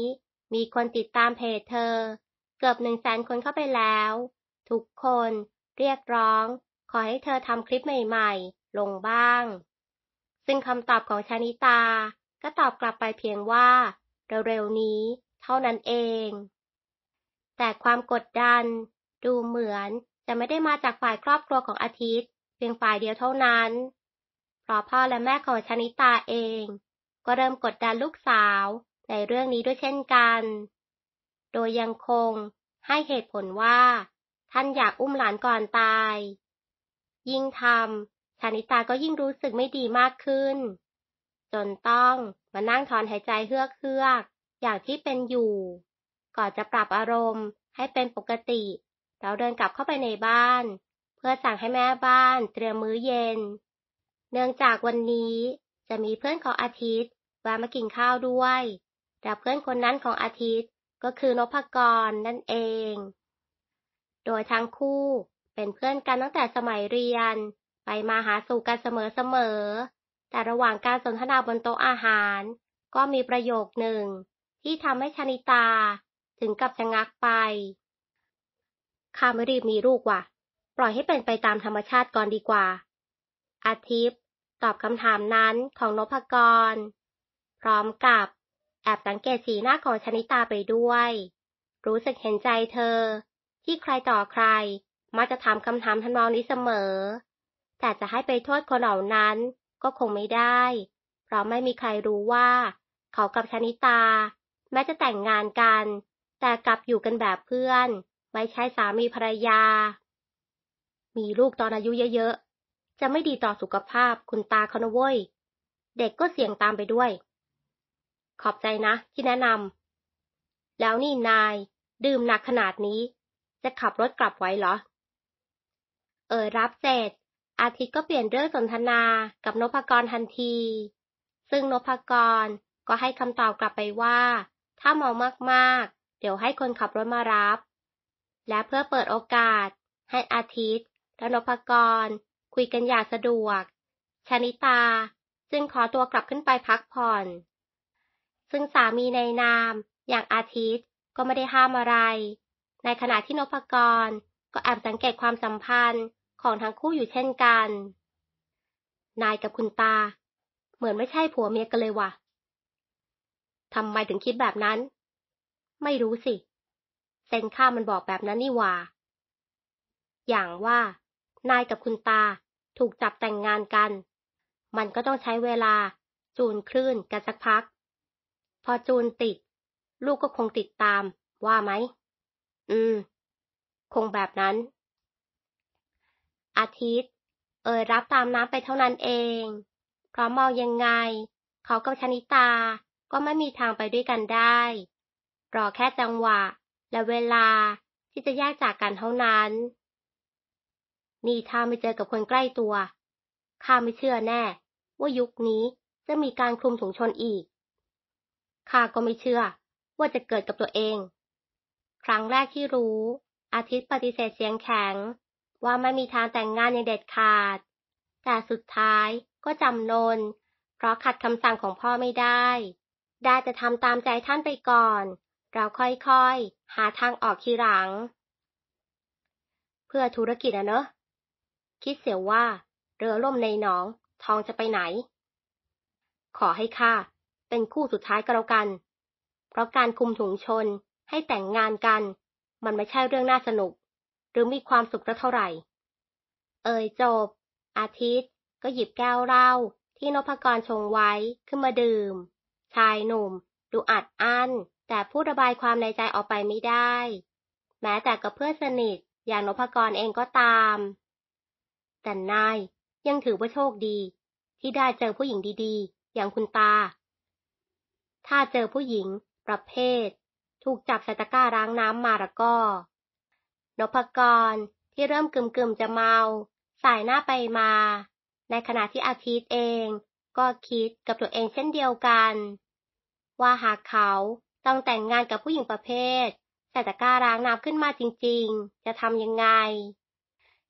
A: มีคนติดตามเพจเธอ เกือบหนึ่งแสนคนเข้าไปแล้ว ทุกคนเรียกร้อง ขอให้เธอทำคลิปใหม่ ๆ ลงบ้าง ซึ่งคำตอบของชานิตาก็ตอบกลับไปเพียงว่า เร็วๆ นี้เท่านั้นเองแต่ความกดดันดูเหมือนจะไม่ได้มาจากฝ่ายครอบครัวของอาทิตย์เพียงฝ่ายเดียวเท่านั้น เพราะพ่อและแม่ของชนิตาเอง ก็เริ่มกดดันลูกสาวในเรื่องนี้ด้วยเช่นกัน โดยยังคงให้เหตุผลว่าท่านอยากอุ้มหลานก่อนตาย ยิ่งทำชานิตาก็ยิ่งรู้สึกไม่ดีมากขึ้น จนต้องมานั่งถอนหายใจเฮือกเฮือกอย่างที่เป็นอยู่ก่อนจะปรับอารมณ์ให้เป็นปกติ เราเดินกลับเข้าไปในบ้าน เพื่อสั่งให้แม่บ้านเตรียมมื้อเย็น เนื่องจากวันนี้จะมีเพื่อนของอาทิตย์แวะมากินข้าวด้วยแต่เพื่อนคนนั้นของอาทิตย์ก็คือนพกรนั่นเอง โดยทั้งคู่เป็นเพื่อนกันตั้งแต่สมัยเรียน ไปมาหาสู่กันเสมอๆแต่ระหว่างการสนทนาบนโต๊ะอาหาร ก็มีประโยคหนึ่ง ที่ทำให้ชนิตาถึงกับชะงักไปข้าไม่รีบมีลูกว่ะ ปล่อยให้เป็นไปตามธรรมชาติก่อนดีกว่า อาทิตย์ ตอบคำถามนั้นของนพกร พร้อมกับ แอบสังเกตสีหน้าของชนิตาไปด้วย รู้สึกเห็นใจเธอ ที่ใครต่อใครมักจะถามคำถามทำนองนี้เสมอ แต่จะให้ไปโทษคนเหล่านั้นก็คงไม่ได้ เพราะไม่มีใครรู้ว่า เขากับชนิตา แม้จะแต่งงานกันแต่กลับอยู่กันแบบเพื่อนไม่ใช่สามีภรรยา มีลูกตอนอายุเยอะๆจะไม่ดีต่อสุขภาพคุณตาเขานะเว้ย เด็กก็เสี่ยงตามไปด้วย ขอบใจนะที่แนะนำแล้วนี่นายดื่มหนักขนาดนี้ จะขับรถกลับไว้เหรอ เออ รับเสร็จ อาทิตย์ก็เปลี่ยนเรื่องสนทนา กับนพกรทันที ซึ่งนพกรก็ให้คำตอบกลับไปว่าถ้าเมามากๆเดี๋ยวให้คนขับรถมารับ และเพื่อเปิดโอกาส ให้อาทิตย์ และนพกรคุยกันอย่างสะดวก ชนิตาจึงขอตัวกลับขึ้นไปพักผ่อน ซึ่งสามีในนามอย่างอาทิตย์ก็ไม่ได้ห้ามอะไร ในขณะที่นพกร ก็แอบสังเกตความสัมพันธ์ของทั้งคู่อยู่เช่นกัน นายกับคุณตา เหมือนไม่ใช่ผัวเมียกันเลยว่ะ ทำไมถึงคิดแบบนั้นไม่รู้สิ เซนข้ามันบอกแบบนั้นนี่ว่า อย่างว่า นายกับคุณตาถูกจับแต่งงานกัน มันก็ต้องใช้เวลา จูนคลื่นกันสักพัก พอจูนติด ลูกก็คงติดตาม ว่าไหม อืม คงแบบนั้น อาทิตย์ เอ่ยรับตามน้ำไปเท่านั้นเอง เพราะมองยังไง เขากับชนิตา ก็ไม่มีทางไปด้วยกันได้รอแค่จังหวะและเวลาที่จะแยกจากกันเท่านั้น นี่ถ้าไม่เจอกับคนใกล้ตัว ข้าไม่เชื่อแน่ว่ายุคนี้จะมีการคลุมถุงชนอีก ข้าก็ไม่เชื่อว่าจะเกิดกับตัวเอง ครั้งแรกที่รู้ อาทิตย์ปฏิเสธเสียงแข็งว่าไม่มีทางแต่งงานอย่างเด็ดขาด แต่สุดท้ายก็จำนน เพราะขัดคำสั่งของพ่อไม่ได้ ได้จะทำตามใจท่านไปก่อนเราค่อยๆ หาทางออกทีหลัง เพื่อธุรกิจอะเนอะคิดเสียว่า เรือล่มในหนองทองจะไปไหน ขอให้ข้าเป็นคู่สุดท้ายก็แล้วกัน เพราะการคุมถุงชนให้แต่งงานกัน มันไม่ใช่เรื่องน่าสนุก หรือมีความสุขเท่าไหร่ เอ่ยจบ อาทิตย์ก็หยิบแก้วเหล้าที่นพกรชงไว้ขึ้นมาดื่ม ชายหนุ่มดูอัดอั้นแต่พูดระบายความในใจออกไปไม่ได้ แม้แต่กับเพื่อนสนิทอย่างนพกรเองก็ตาม แต่นายยังถือว่าโชคดีที่ได้เจอผู้หญิงดีๆ อย่างคุณตา ถ้าเจอผู้หญิงประเภท ถูกจับใส่ตะกร้าร้างน้ำมาละก็นพกรที่เริ่มกึมๆจะเมา สายหน้าไปมา ในขณะที่อาทิตย์เองก็คิดกับตัวเองเช่นเดียวกัน ว่าหากเขาต้องแต่งงานกับผู้หญิงประเภท แต่ตะกร้าร้างน้ำขึ้นมาจริงๆ จะทำยังไง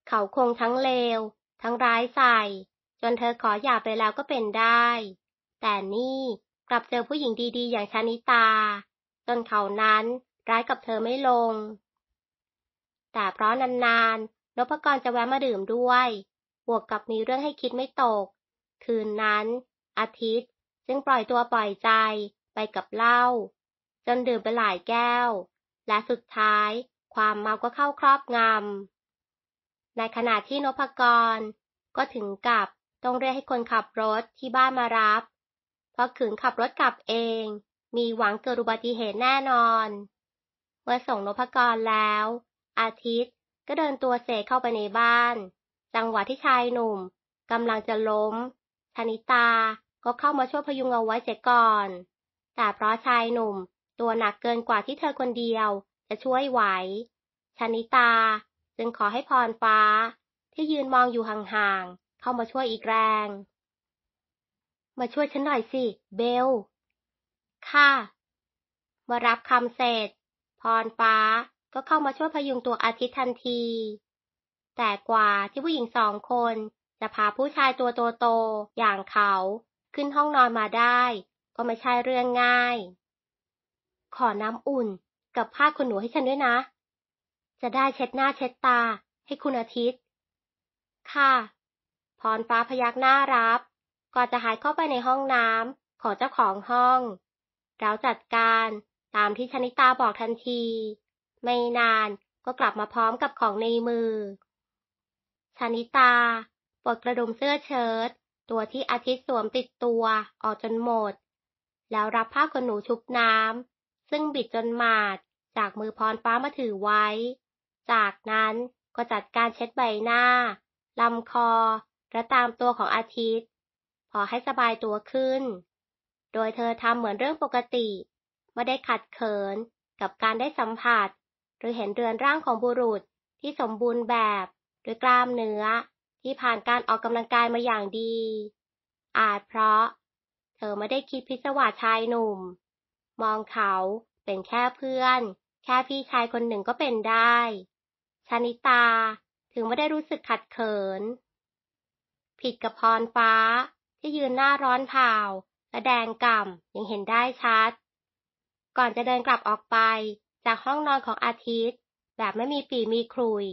A: เขาคงทั้งเลว ทั้งร้ายใส่ จนเธอขอหย่าไปแล้วก็เป็นได้ แต่นี่ กลับเจอผู้หญิงดีๆ อย่างชานิตาจนเขานั้นร้ายกับเธอไม่ลง แต่เพราะนานๆนพกรจะแวะมาดื่มด้วย บวกกับมีเรื่องให้คิดไม่ตกคืนนั้น อาทิตย์จึงปล่อยตัวปล่อยใจไปกับเหล้าจนดื่มไปหลายแก้ว และสุดท้ายความเมาก็เข้าครอบงำ ในขณะที่นพกรก็ถึงกับต้องเรียกให้คนขับรถที่บ้านมารับ เพราะขึงขับรถกลับเอง มีหวังเกิดอุบัติเหตุแน่นอน เมื่อส่งนพกรแล้ว อาทิตย์ก็เดินตัวเสเข้าไปในบ้าน จังหวะที่ชายหนุ่มกำลังจะล้มธนิตาก็เข้ามาช่วยพยุงเอาไว้เสียก่อนแต่เพราะชายหนุ่มตัวหนักเกินกว่าที่เธอคนเดียวจะช่วยไหว ชนิตาจึงขอให้พรฟ้าที่ยืนมองอยู่ห่างๆเข้ามาช่วยอีกแรง มาช่วยฉันหน่อยสิเบล ค่ะ มารับคำเสร็จ พรฟ้าก็เข้ามาช่วยพยุงตัวอาทิตย์ทันที แต่กว่าที่ผู้หญิงสองคนจะพาผู้ชายตัวโตๆอย่างเขาขึ้นห้องนอนมาได้ ก็ไม่ใช่เรื่องง่ายขอน้ำอุ่นกับผ้าขนหนูให้ฉันด้วยนะ จะได้เช็ดหน้าเช็ดตาให้คุณอาทิตย์ ค่ะ พรฟ้าพยักหน้ารับ ก่อนจะหายเข้าไปในห้องน้ำของเจ้าของห้อง เราจัดการตามที่ชนิตาบอกทันที ไม่นานก็กลับมาพร้อมกับของในมือ ชนิตาปลดกระดุมเสื้อเชิ้ตตัวที่อาทิตย์สวมติดตัวออกจนหมด แล้วรับผ้าขนหนูชุบน้ำซึ่งบิดจนหมาดจากมือพรฟ้ามาถือไว้ จากนั้นก็จัดการเช็ดใบหน้า ลำคอ และตามตัวของอาทิตย์ พอให้สบายตัวขึ้น โดยเธอทำเหมือนเรื่องปกติ ไม่ได้ขัดเขินกับการได้สัมผัส หรือเห็นเรือนร่างของบุรุษที่สมบูรณ์แบบ ด้วยกล้ามเนื้อที่ผ่านการออกกำลังกายมาอย่างดี อาจเพราะเธอไม่ได้คิดพิศวาชายหนุ่มมองเขาเป็นแค่เพื่อน แค่พี่ชายคนหนึ่งก็เป็นได้ชานิตาถึงไม่ได้รู้สึกขัดเขิน ผิดกับพรฟ้าที่ยืนหน้าร้อนเผาและแดงก่ำยังเห็นได้ชัด ก่อนจะเดินกลับออกไปจากห้องนอนของอาทิตย์ แบบไม่มีปีมีครุย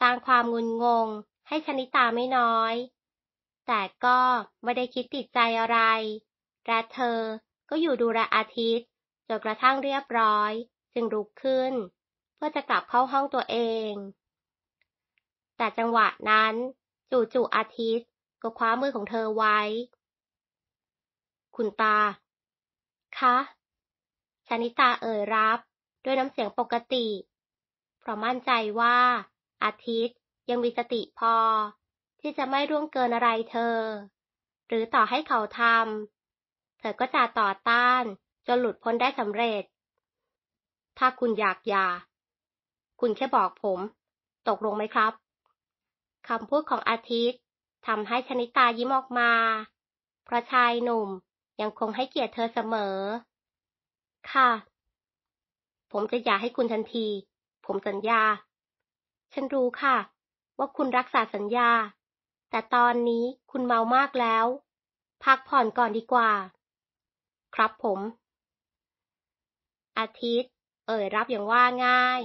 A: สร้างความงุนงงให้ชนิตาไม่น้อย แต่ก็ไม่ได้คิดติดใจอะไร และเธอก็อยู่ดูแลอาทิตย์จนกระทั่งเรียบร้อย จึงลุกขึ้น เพื่อจะกลับเข้าห้องตัวเอง แต่จังหวะนั้น จู่ๆอาทิตย์ก็คว้ามือของเธอไว้ คุณตา คะ ชนิตาเอ่ยรับด้วยน้ำเสียงปกติ เพราะมั่นใจว่า อาทิตย์ยังมีสติพอ ที่จะไม่ร่วงเกินอะไรเธอ หรือต่อให้เขาทำแต่ก็จะต่อต้าน จนหลุดพ้นได้สำเร็จ ถ้าคุณอยากยาคุณแค่บอกผม ตกลงไหมครับ คำพูดของอาทิตย์ทำให้ชนิตายิ้มออกมา เพราะชายหนุ่มยังคงให้เกียรติเธอเสมอ ค่ะ ผมจะยาให้คุณทันที ผมสัญญา ฉันรู้ค่ะ ว่าคุณรักษาสัญญา แต่ตอนนี้คุณเมามากแล้ว พักผ่อนก่อนดีกว่าครับผม อาทิตย์ เอ่ยรับอย่างว่าง่าย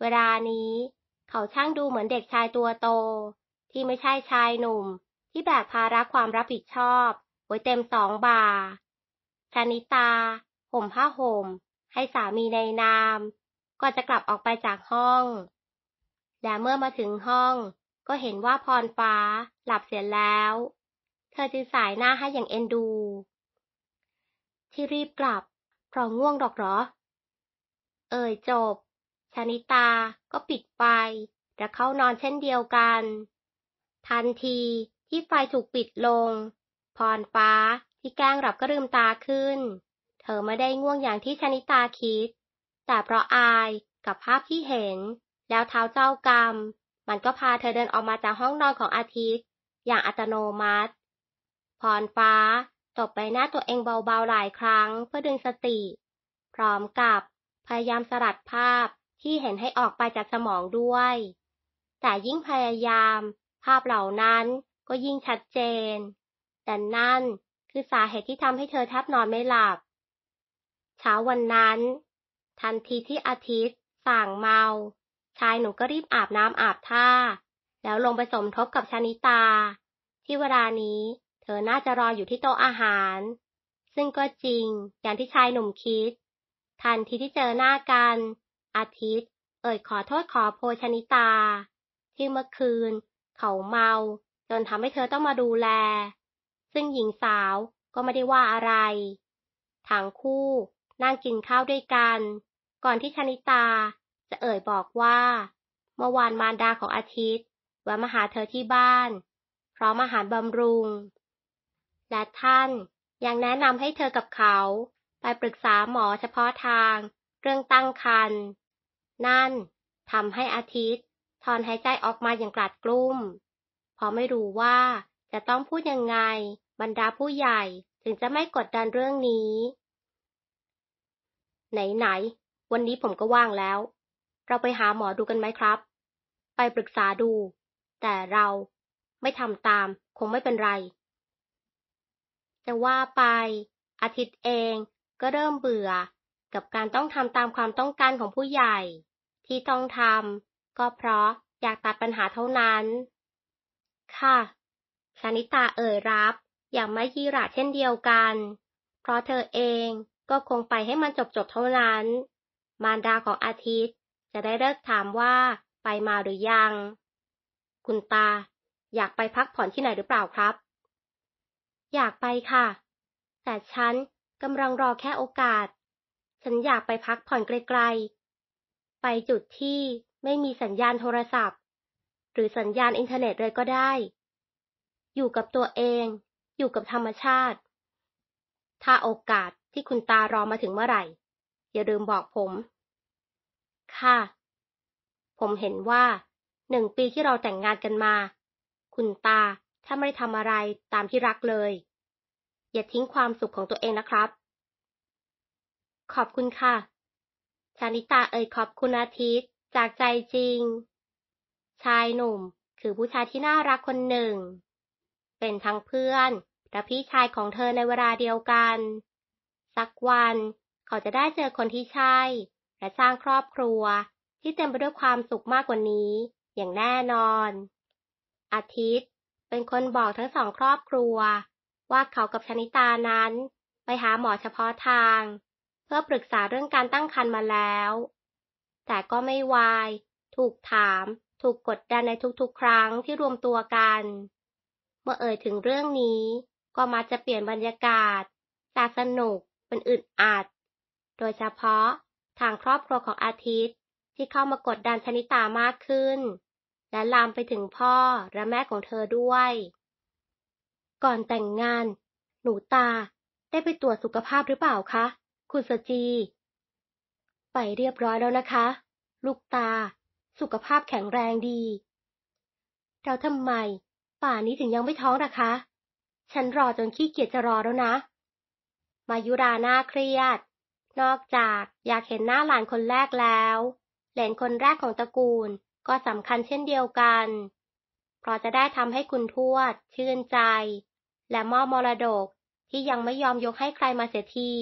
A: เวลานี้เขาช่างดูเหมือนเด็กชายตัวโตที่ไม่ใช่ชายหนุ่ม ที่แบกภาระความรับผิดชอบไว้เต็มสองบาชานิตา ห่มผ้าห่ม ให้สามีในนาม ก็จะกลับออกไปจากห้อง และเมื่อมาถึงห้อง ก็เห็นว่าพรฟ้าหลับเสียแล้ว เธอจึงสายหน้าให้อย่างเอ็นดูที่รีบกลับ เพราะง่วงดอกหรอ เอ่ยจบ ชนิตาก็ปิดไฟและเข้านอนเช่นเดียวกัน ทันทีที่ไฟถูกปิดลงพรฟ้าที่แกล้งหลับก็ลืมตาขึ้น เธอไม่ได้ง่วงอย่างที่ชนิตาคิด แต่เพราะอายกับภาพที่เห็นแล้วเท้าเจ้ากรรม มันก็พาเธอเดินออกมาจากห้องนอนของอาทิตย์ อย่างอัตโนมัติพรฟ้าตบใบหน้าตัวเองเบาๆ หลายครั้งเพื่อดึงสติ พร้อมกับพยายามสลัดภาพที่เห็นให้ออกไปจากสมองด้วย แต่ยิ่งพยายามภาพเหล่านั้นก็ยิ่งชัดเจน แต่นั่นคือสาเหตุที่ทำให้เธอแทบนอนไม่หลับ เช้าวันนั้น ทันทีที่อาทิตย์สั่งเมา ชายหนุ่มก็รีบอาบน้ำอาบท่า แล้วลงไปสมทบกับชานิตา ที่เวลานี้เธอน่าจะรออยู่ที่โต๊ะอาหาร ซึ่งก็จริงอย่างที่ชายหนุ่มคิด ทันทีที่เจอหน้ากัน อาทิตย์ เอ่ยขอโทษขอโพชนิตา ที่เมื่อคืน เขาเมา จนทำให้เธอต้องมาดูแล ซึ่งหญิงสาวก็ไม่ได้ว่าอะไร ทั้งคู่นั่งกินข้าวด้วยกัน ก่อนที่ชนิตาจะเอ่ยบอกว่า เมื่อวานมารดาของอาทิตย์แวะมาหาเธอที่บ้านพร้อมอาหารบำรุงและท่านยังแนะนำให้เธอกับเขาไปปรึกษาหมอเฉพาะทางเรื่องตั้งครรภ์นั่นทำให้อาทิตย์ถอนหายใจออกมาอย่างกลัดกลุ้มเพราะไม่รู้ว่าจะต้องพูดยังไงบรรดาผู้ใหญ่ถึงจะไม่กดดันเรื่องนี้ ไหน ๆ วันนี้ผมก็ว่างแล้ว เราไปหาหมอดูกันไหมครับ ไปปรึกษาดู แต่เราไม่ทำตามคงไม่เป็นไรจะว่าไป อาทิตย์เองก็เริ่มเบื่อกับการต้องทำตามความต้องการของผู้ใหญ่ที่ต้องทำก็เพราะอยากตัดปัญหาเท่านั้น ค่ะชานิตาเอ่ยรับ อย่างไม่ยีระเช่นเดียวกัน เพราะเธอเองก็คงไปให้มันจบๆเท่านั้น มารดาของอาทิตย์จะได้เลิกถามว่าไปมาหรือยัง คุณตาอยากไปพักผ่อนที่ไหนหรือเปล่าครับอยากไปค่ะ แต่ฉันกำลังรอแค่โอกาส ฉันอยากไปพักผ่อนไกลๆ ไปจุดที่ไม่มีสัญญาณโทรศัพท์ หรือสัญญาณอินเทอร์เน็ตเลยก็ได้ อยู่กับตัวเอง อยู่กับธรรมชาติ ถ้าโอกาสที่คุณตารอมาถึงเมื่อไหร่ อย่าลืมบอกผม ค่ะ ผมเห็นว่าหนึ่งปีที่เราแต่งงานกันมา คุณตาถ้าไม่ได้ทำอะไรตามที่รักเลย อย่าทิ้งความสุขของตัวเองนะครับ ขอบคุณค่ะ ชานิตา เอ่ยขอบคุณอาทิตย์จากใจจริง ชายหนุ่มคือผู้ชายที่น่ารักคนหนึ่ง เป็นทั้งเพื่อนและพี่ชายของเธอในเวลาเดียวกัน สักวันเขาจะได้เจอคนที่ใช่ และสร้างครอบครัวที่เต็มไปด้วยความสุขมากกว่านี้ อย่างแน่นอน อาทิตย์เป็นคนบอกทั้งสองครอบครัว ว่าเขากับชนิตานั้น ไปหาหมอเฉพาะทาง เพื่อปรึกษาเรื่องการตั้งครรภ์มาแล้ว แต่ก็ไม่ไวายถูกถาม ถูกกดดันในทุกๆ ครั้งที่รวมตัวกัน เมื่อเอ่ยถึงเรื่องนี้ก็มาจะเปลี่ยนบรรยากาศ จากสนุกเป็นอึดอัดโดยเฉพาะทางครอบครัวของอาทิตย์ที่เข้ามากดดันชนิตามากขึ้นและลามไปถึงพ่อและแม่ของเธอด้วย ก่อนแต่งงาน หนูตาได้ไปตรวจสุขภาพหรือเปล่าคะ คุณสจี ไปเรียบร้อยแล้วนะคะ ลูกตา สุขภาพแข็งแรงดีเราทำไมป่านี้ถึงยังไม่ท้องนะคะ ฉันรอจนขี้เกียจจะรอแล้วนะ มายุราหน้าเครียด นอกจากอยากเห็นหน้าหลานคนแรกแล้วเหลนคนแรกของตระกูลก็สำคัญเช่นเดียวกัน เพราะจะได้ทำให้คุณทวดชื่นใจ และมอบมรดกที่ยังไม่ยอมยกให้ใครมาเสียที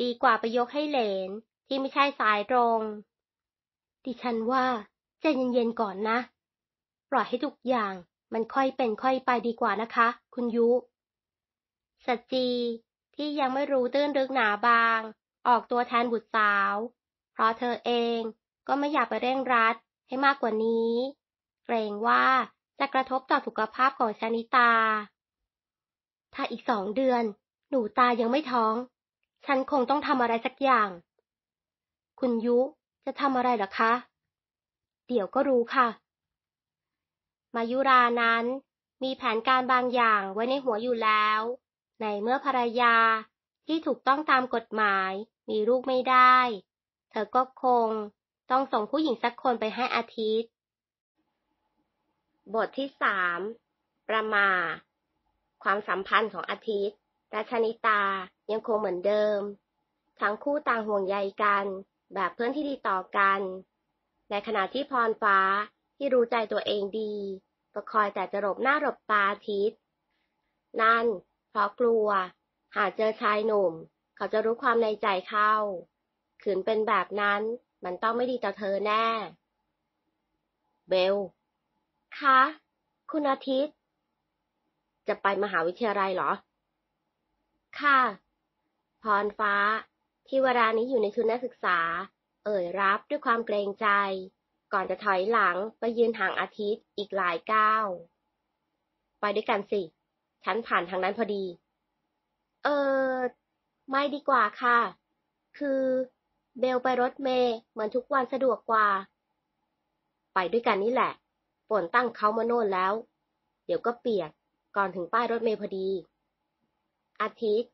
A: ดีกว่าไปยกให้เหลนที่ไม่ใช่สายตรง ดิฉันว่าใจเย็นๆก่อนนะ ปล่อยให้ทุกอย่างมันค่อยเป็นค่อยไปดีกว่านะคะคุณยุสัจจี ที่ยังไม่รู้ตื้นลึกหนาบาง ออกตัวแทนบุตรสาว เพราะเธอเองก็ไม่อยากไปเร่งรัดให้มากกว่านี้ เกรงว่าจะกระทบต่อสุขภาพของชานิตา ถ้าอีกสองเดือน หนูตายังไม่ท้อง ฉันคงต้องทำอะไรสักอย่าง คุณยุจะทำอะไรหรอคะ เดี๋ยวก็รู้ค่ะมายุรานั้นมีแผนการบางอย่างไว้ในหัวอยู่แล้ว ในเมื่อภรรยาที่ถูกต้องตามกฎหมาย มีลูกไม่ได้ เธอก็คงต้องส่งผู้หญิงสักคนไปให้อาทิตย์ บทที่สามประมา ความสัมพันธ์ของอาทิตย์ และชนิตายังคงเหมือนเดิม ทั้งคู่ต่างห่วงใยกันแบบเพื่อนที่ดีต่อกัน ในขณะที่พรฟ้าที่รู้ใจตัวเองดี ก็คอยแต่จะหลบหน้าหลบตาอาทิตย์ นั่นเพราะกลัว หากเจอชายหนุ่ม เขาจะรู้ความในใจเข้าขืนเป็นแบบนั้นมันต้องไม่ดีต่อเธอแน่ เบลคะคุณอาทิตย์ จะไปมหาวิทยาลัยเหรอ ค่ะ พรฟ้า ที่เวลานี้อยู่ในชุดนักศึกษา เอ่ยรับด้วยความเกรงใจ ก่อนจะถอยหลังไปยืนห่างอาทิตย์อีกหลายก้าว ไปด้วยกันสิ ฉันผ่านทางนั้นพอดี เออไม่ดีกว่าค่ะ คือเบลไปรถเมย์เหมือนทุกวันสะดวกกว่า ไปด้วยกันนี่แหละ ฝนตั้งเขามาโน่นแล้ว เดี๋ยวก็เปียก ก่อนถึงป้ายรถเมย์พอดี อาทิตย์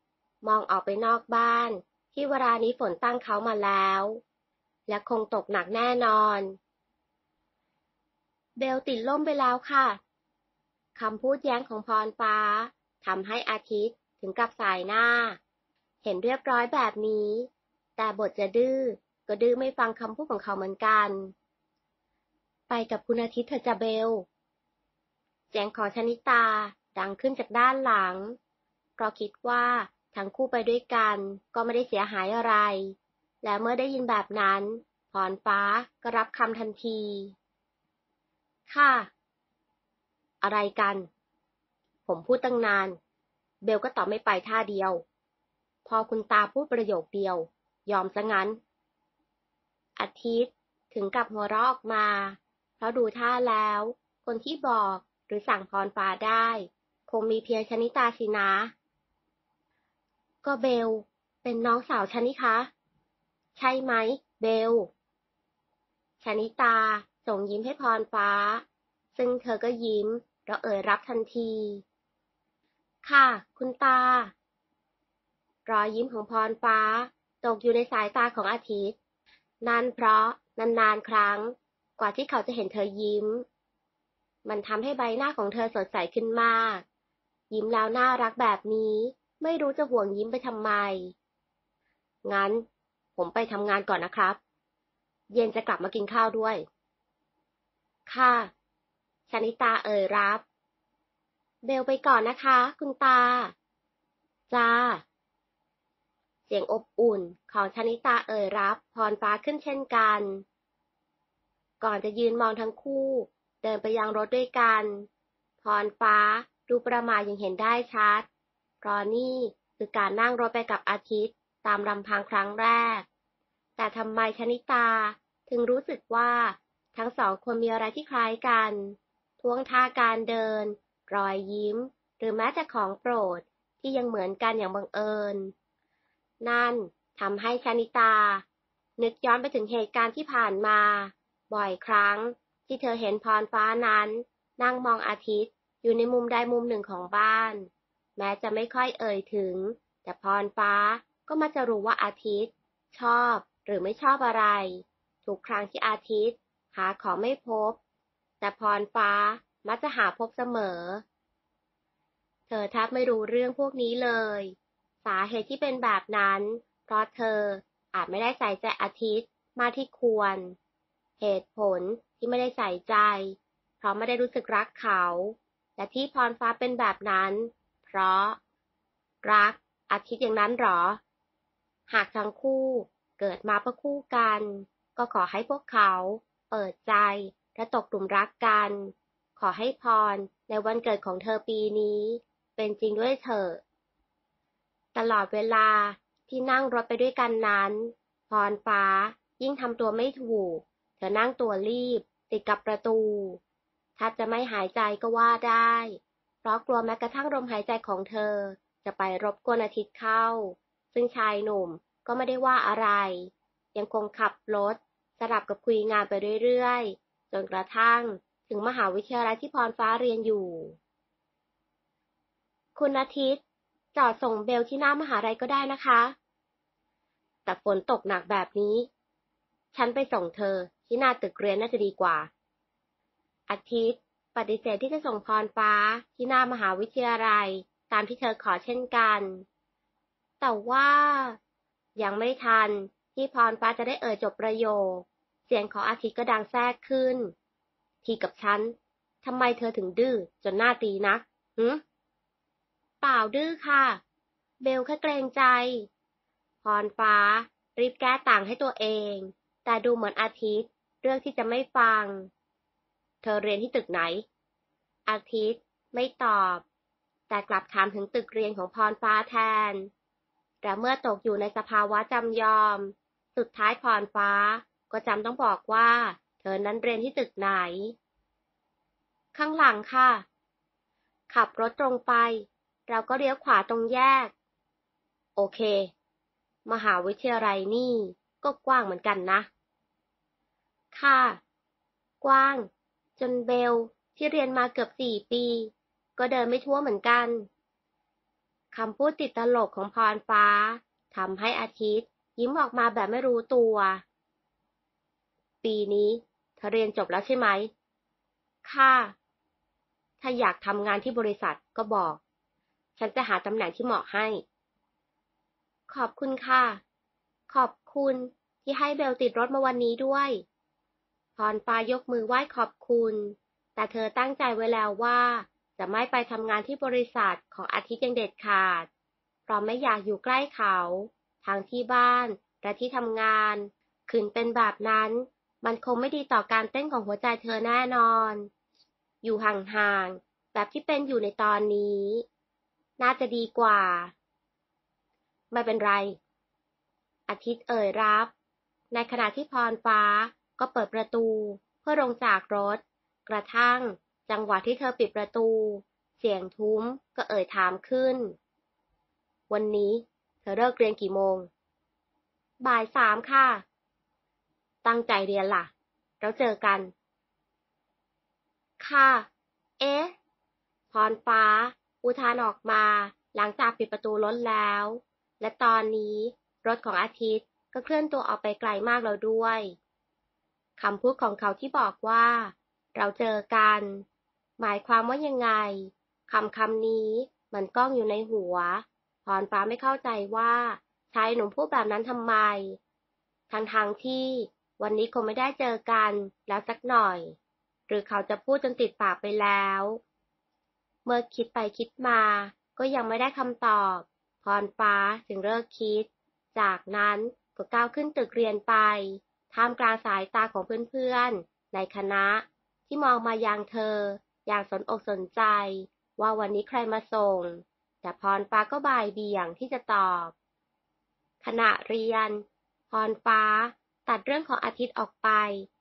A: มองออกไปนอกบ้าน ที่เวลานี้ฝนตั้งเขามาแล้ว และคงตกหนักแน่นอน เบลติดล่มไปแล้วค่ะ คำพูดแย้งของพรฟ้าทำให้อาทิตย์ถึงกับสายหน้า เห็นเรียบร้อยแบบนี้แต่บทจะดื้อ ก็ดื้อไม่ฟังคำพูดของเขาเหมือนกัน ไปกับคุณอาทิตย์เธอจะเบล แจงขอชนิตาดังขึ้นจากด้านหลังเพราะคิดว่า ทั้งคู่ไปด้วยกัน ก็ไม่ได้เสียหายอะไร และเมื่อได้ยินแบบนั้นพรฟ้าก็รับคำทันที ค่ะ อะไรกัน ผมพูดตั้งนาน เบลก็ตอบไม่ไปท่าเดียว พอคุณตาพูดประโยคเดียวยอมซะงั้น อาทิตย์ถึงกับหัวรอกมา เพราะดูท่าแล้ว คนที่บอกหรือสั่งพรฟ้าได้ คงมีเพียงชนิตาสินะ ก็เบล เป็นน้องสาวชนิ่คะใช่ไหมเบล ชนิตาส่งยิ้มให้พรฟ้า ซึ่งเธอก็ยิ้มแล้วเอ่ยรับทันที ค่ะคุณตา รอยยิ้มของพรฟ้าตกอยู่ในสายตาของอาทิตย์นั่นเพราะนานๆครั้ง กว่าที่เขาจะเห็นเธอยิ้ม มันทำให้ใบหน้าของเธอสดใสขึ้นมาก ยิ้มแล้วน่ารักแบบนี้ ไม่รู้จะห่วงยิ้มไปทำไมงั้นผมไปทำงานก่อนนะครับ เย็นจะกลับมากินข้าวด้วย ค่ะ ชนิตาเอ่ยรับ เบลไปก่อนนะคะ คุณตา จ้าเสียงอบอุ่นของชนิตาเอ่ยรับพรฟ้าขึ้นเช่นกัน ก่อนจะยืนมองทั้งคู่เดินไปยังรถด้วยกัน พรฟ้าดูประมาทยังเห็นได้ชัด เพราะนี่คือการนั่งรถไปกับอาทิตย์ตามลำพังครั้งแรก แต่ทำไมชนิตาถึงรู้สึกว่าทั้งสองคนมีอะไรที่คล้ายกัน ท่วงท่าการเดิน รอยยิ้ม หรือแม้แต่ของโปรดที่ยังเหมือนกันอย่างบังเอิญนั่นทำให้ชานิตา นึกย้อนไปถึงเหตุการณ์ที่ผ่านมา บ่อยครั้งที่เธอเห็นพรฟ้านั้น นั่งมองอาทิตย์อยู่ในมุมใดมุมหนึ่งของบ้าน แม้จะไม่ค่อยเอ่ยถึงแต่พรฟ้าก็มักจะรู้ว่าอาทิตย์ ชอบหรือไม่ชอบอะไรทุกครั้งที่อาทิตย์ หาของไม่พบ แต่พรฟ้ามักจะหาพบเสมอ เธอแทบไม่รู้เรื่องพวกนี้เลยสาเหตุที่เป็นแบบนั้น เพราะเธออาจไม่ได้ใส่ใจอาทิตย์มาที่ควร เหตุผลที่ไม่ได้ใส่ใจ เพราะไม่ได้รู้สึกรักเขา และที่พรฟ้าเป็นแบบนั้น เพราะ รักอาทิตย์อย่างนั้นหรอ หากทั้งคู่เกิดมาเพื่อคู่กัน ก็ขอให้พวกเขา เปิดใจ และตกหลุมรักกัน ขอให้พรในวันเกิดของเธอปีนี้ เป็นจริงด้วยเถอะตลอดเวลาที่นั่งรถไปด้วยกันนั้น พรฟ้ายิ่งทำตัวไม่ถูก เธอนั่งตัวรีบ ติดกับประตู ถ้าจะไม่หายใจก็ว่าได้ เพราะกลัวแม้กระทั่งลมหายใจของเธอ จะไปรบกวนอาทิตย์เข้า ซึ่งชายหนุ่มก็ไม่ได้ว่าอะไร ยังคงขับรถ สลับกับคุยงานไปเรื่อยๆ จนกระทั่งถึงมหาวิทยาลัยที่พรฟ้าเรียนอยู่ คุณอาทิตย์จอดส่งเบลที่หน้า มหาลัยก็ได้นะคะ แต่ฝนตกหนักแบบนี้ ฉันไปส่งเธอที่หน้าตึกเรียนน่าจะดีกว่า อาทิตย์ปฏิเสธที่จะส่งพรฟ้าที่หน้ามหาวิทยาลัยตามที่เธอขอเช่นกัน แต่ว่ายังไม่ทันที่พรฟ้าจะได้เอ่ยจบประโยค เสียงของอาทิตย์ก็ดังแทรกขึ้น ทีกับฉัน ทำไมเธอถึงดื้อจนหน้าตีนักหืมเปล่าดื้อค่ะ เบลแค่เกรงใจ พรฟ้ารีบแก้ต่างให้ตัวเอง แต่ดูเหมือนอาทิตย์เรื่องที่จะไม่ฟัง เธอเรียนที่ตึกไหน อาทิตย์ไม่ตอบ แต่กลับถามถึงตึกเรียนของพรฟ้าแทน แต่เมื่อตกอยู่ในสภาวะจำยอม สุดท้ายพรฟ้าก็จำต้องบอกว่า เธอนั้นเรียนที่ตึกไหน ข้างหลังค่ะ ขับรถตรงไปเราก็เลี้ยวขวาตรงแยก โอเค มหาวิทยาลัยนี่ ก็กว้างเหมือนกันนะ ค่ะกว้าง จนเบลที่เรียนมาเกือบสี่ปี ก็เดินไม่ทั่วเหมือนกันคำพูดติดตลกของพรฟ้าทำให้อาทิตย์ ยิ้มออกมาแบบไม่รู้ตัว ปีนี้ เธอเรียนจบแล้วใช่ไหมค่ะถ้าอยากทำงานที่บริษัทก็บอกฉันจะหาตำแหน่งที่เหมาะให้ ขอบคุณค่ะ ขอบคุณที่ให้เบลติดรถมาวันนี้ด้วยพรฟ้ายกมือไหว้ขอบคุณ แต่เธอตั้งใจไว้แล้วว่า จะไม่ไปทำงานที่บริษัทของอาทิตย์ยังเด็ดขาด เพราะไม่อยากอยู่ใกล้เขา ทั้งที่บ้าน และที่ทำงานขืนเป็นแบบนั้น มันคงไม่ดีต่อการเต้นของหัวใจเธอแน่นอน อยู่ห่างๆแบบที่เป็นอยู่ในตอนนี้น่าจะดีกว่า ไม่เป็นไร อาทิตย์เอ่ยรับ ในขณะที่พรฟ้าก็เปิดประตู เพื่อลงจากรถ กระทั่ง จังหวะที่เธอปิดประตู เสียงทุ้มก็เอ่ยถามขึ้น วันนี้ เธอเลิกเรียนกี่โมงบ่ายสามค่ะ ตั้งใจเรียนล่ะ เราเจอกัน ค่ะเอ๊ะพรฟ้าอุทานออกมาหลังจากปิดประตูรถแล้ว และตอนนี้รถของอาทิตย์ก็เคลื่อนตัวออกไปไกลมากแล้วด้วยคำพูดของเขาที่บอกว่าเราเจอกัน หมายความว่ายังไงคำคำนี้มันก้องอยู่ในหัวพรฟ้าไม่เข้าใจว่าชายหนุ่มพูดแบบนั้นทำไมทางทางที่วันนี้คงไม่ได้เจอกันแล้วสักหน่อย หรือเขาจะพูดจนติดปากไปแล้วมื่อคิดไปคิดมาก็ยังไม่ได้คำตอบ พรฟ้าจึงเลิกคิด จากนั้น ก็ก้าวขึ้นตึกเรียนไป ท่ามกลางสายตาของเพื่อนๆในคณะที่มองมายังเธอ อย่างสนอกสนใจว่าวันนี้ใครมาส่ง แต่พรฟ้าก็บายเบี่ยงที่จะตอบ ขณะเรียน พรฟ้าตัดเรื่องของอาทิตย์ออกไป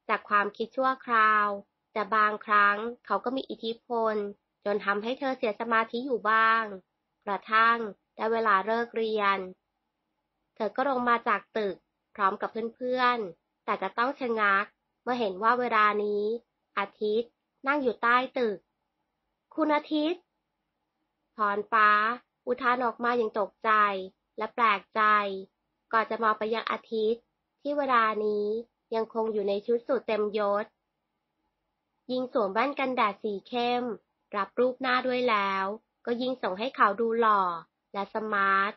A: จากความคิดชั่วคราว แต่บางครั้งเขาก็มีอิทธิพลจนทำให้เธอเสียสมาธิอยู่บ้าง กระทั่งได้เวลาเลิกเรียน เธอก็ลงมาจากตึก พร้อมกับเพื่อนๆ แต่จะต้องชะงัก เมื่อเห็นว่าเวลานี้ อาทิตย์นั่งอยู่ใต้ตึก คุณอาทิตย์พรฟ้าอุทานออกมาอย่างตกใจและแปลกใจ ก่อนจะมองไปยังอาทิตย์ ที่เวลานี้ยังคงอยู่ในชุดสูทเต็มยศ ยิงสวมแว่นกันแดดสีเข้มรับรูปหน้าด้วยแล้ว ก็ยิ่งส่งให้เขาดูหล่อและสมาร์ท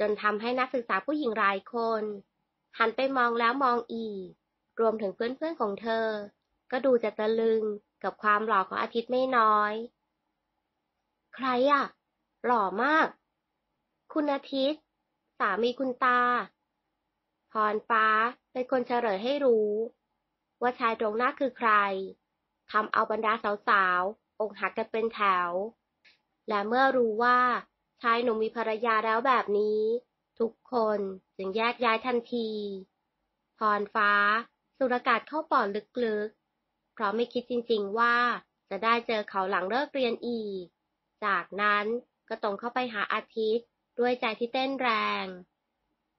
A: จนทำให้นักศึกษาผู้หญิงหลายคน หันไปมองแล้วมองอีก รวมถึงเพื่อนๆของเธอ ก็ดูจะตะลึงกับความหล่อของอาทิตย์ไม่น้อย ใครอะหล่อมาก คุณอาทิตย์ สามีคุณตาพรฟ้าเป็นคนเฉลยให้รู้ ว่าชายตรงหน้าคือใครทำเอาบรรดาสาวอกหักกันเป็นแถว และเมื่อรู้ว่าชายหนุ่มมีภรรยาแล้วแบบนี้ ทุกคนจึงแยกย้ายทันทีพรฟ้า สุรากาศเข้าปอดลึกๆ เพราะไม่คิดจริงๆว่า จะได้เจอเขาหลังเลิกเรียนอีก จากนั้นก็ตรงเข้าไปหาอาทิตย์ด้วยใจที่เต้นแรง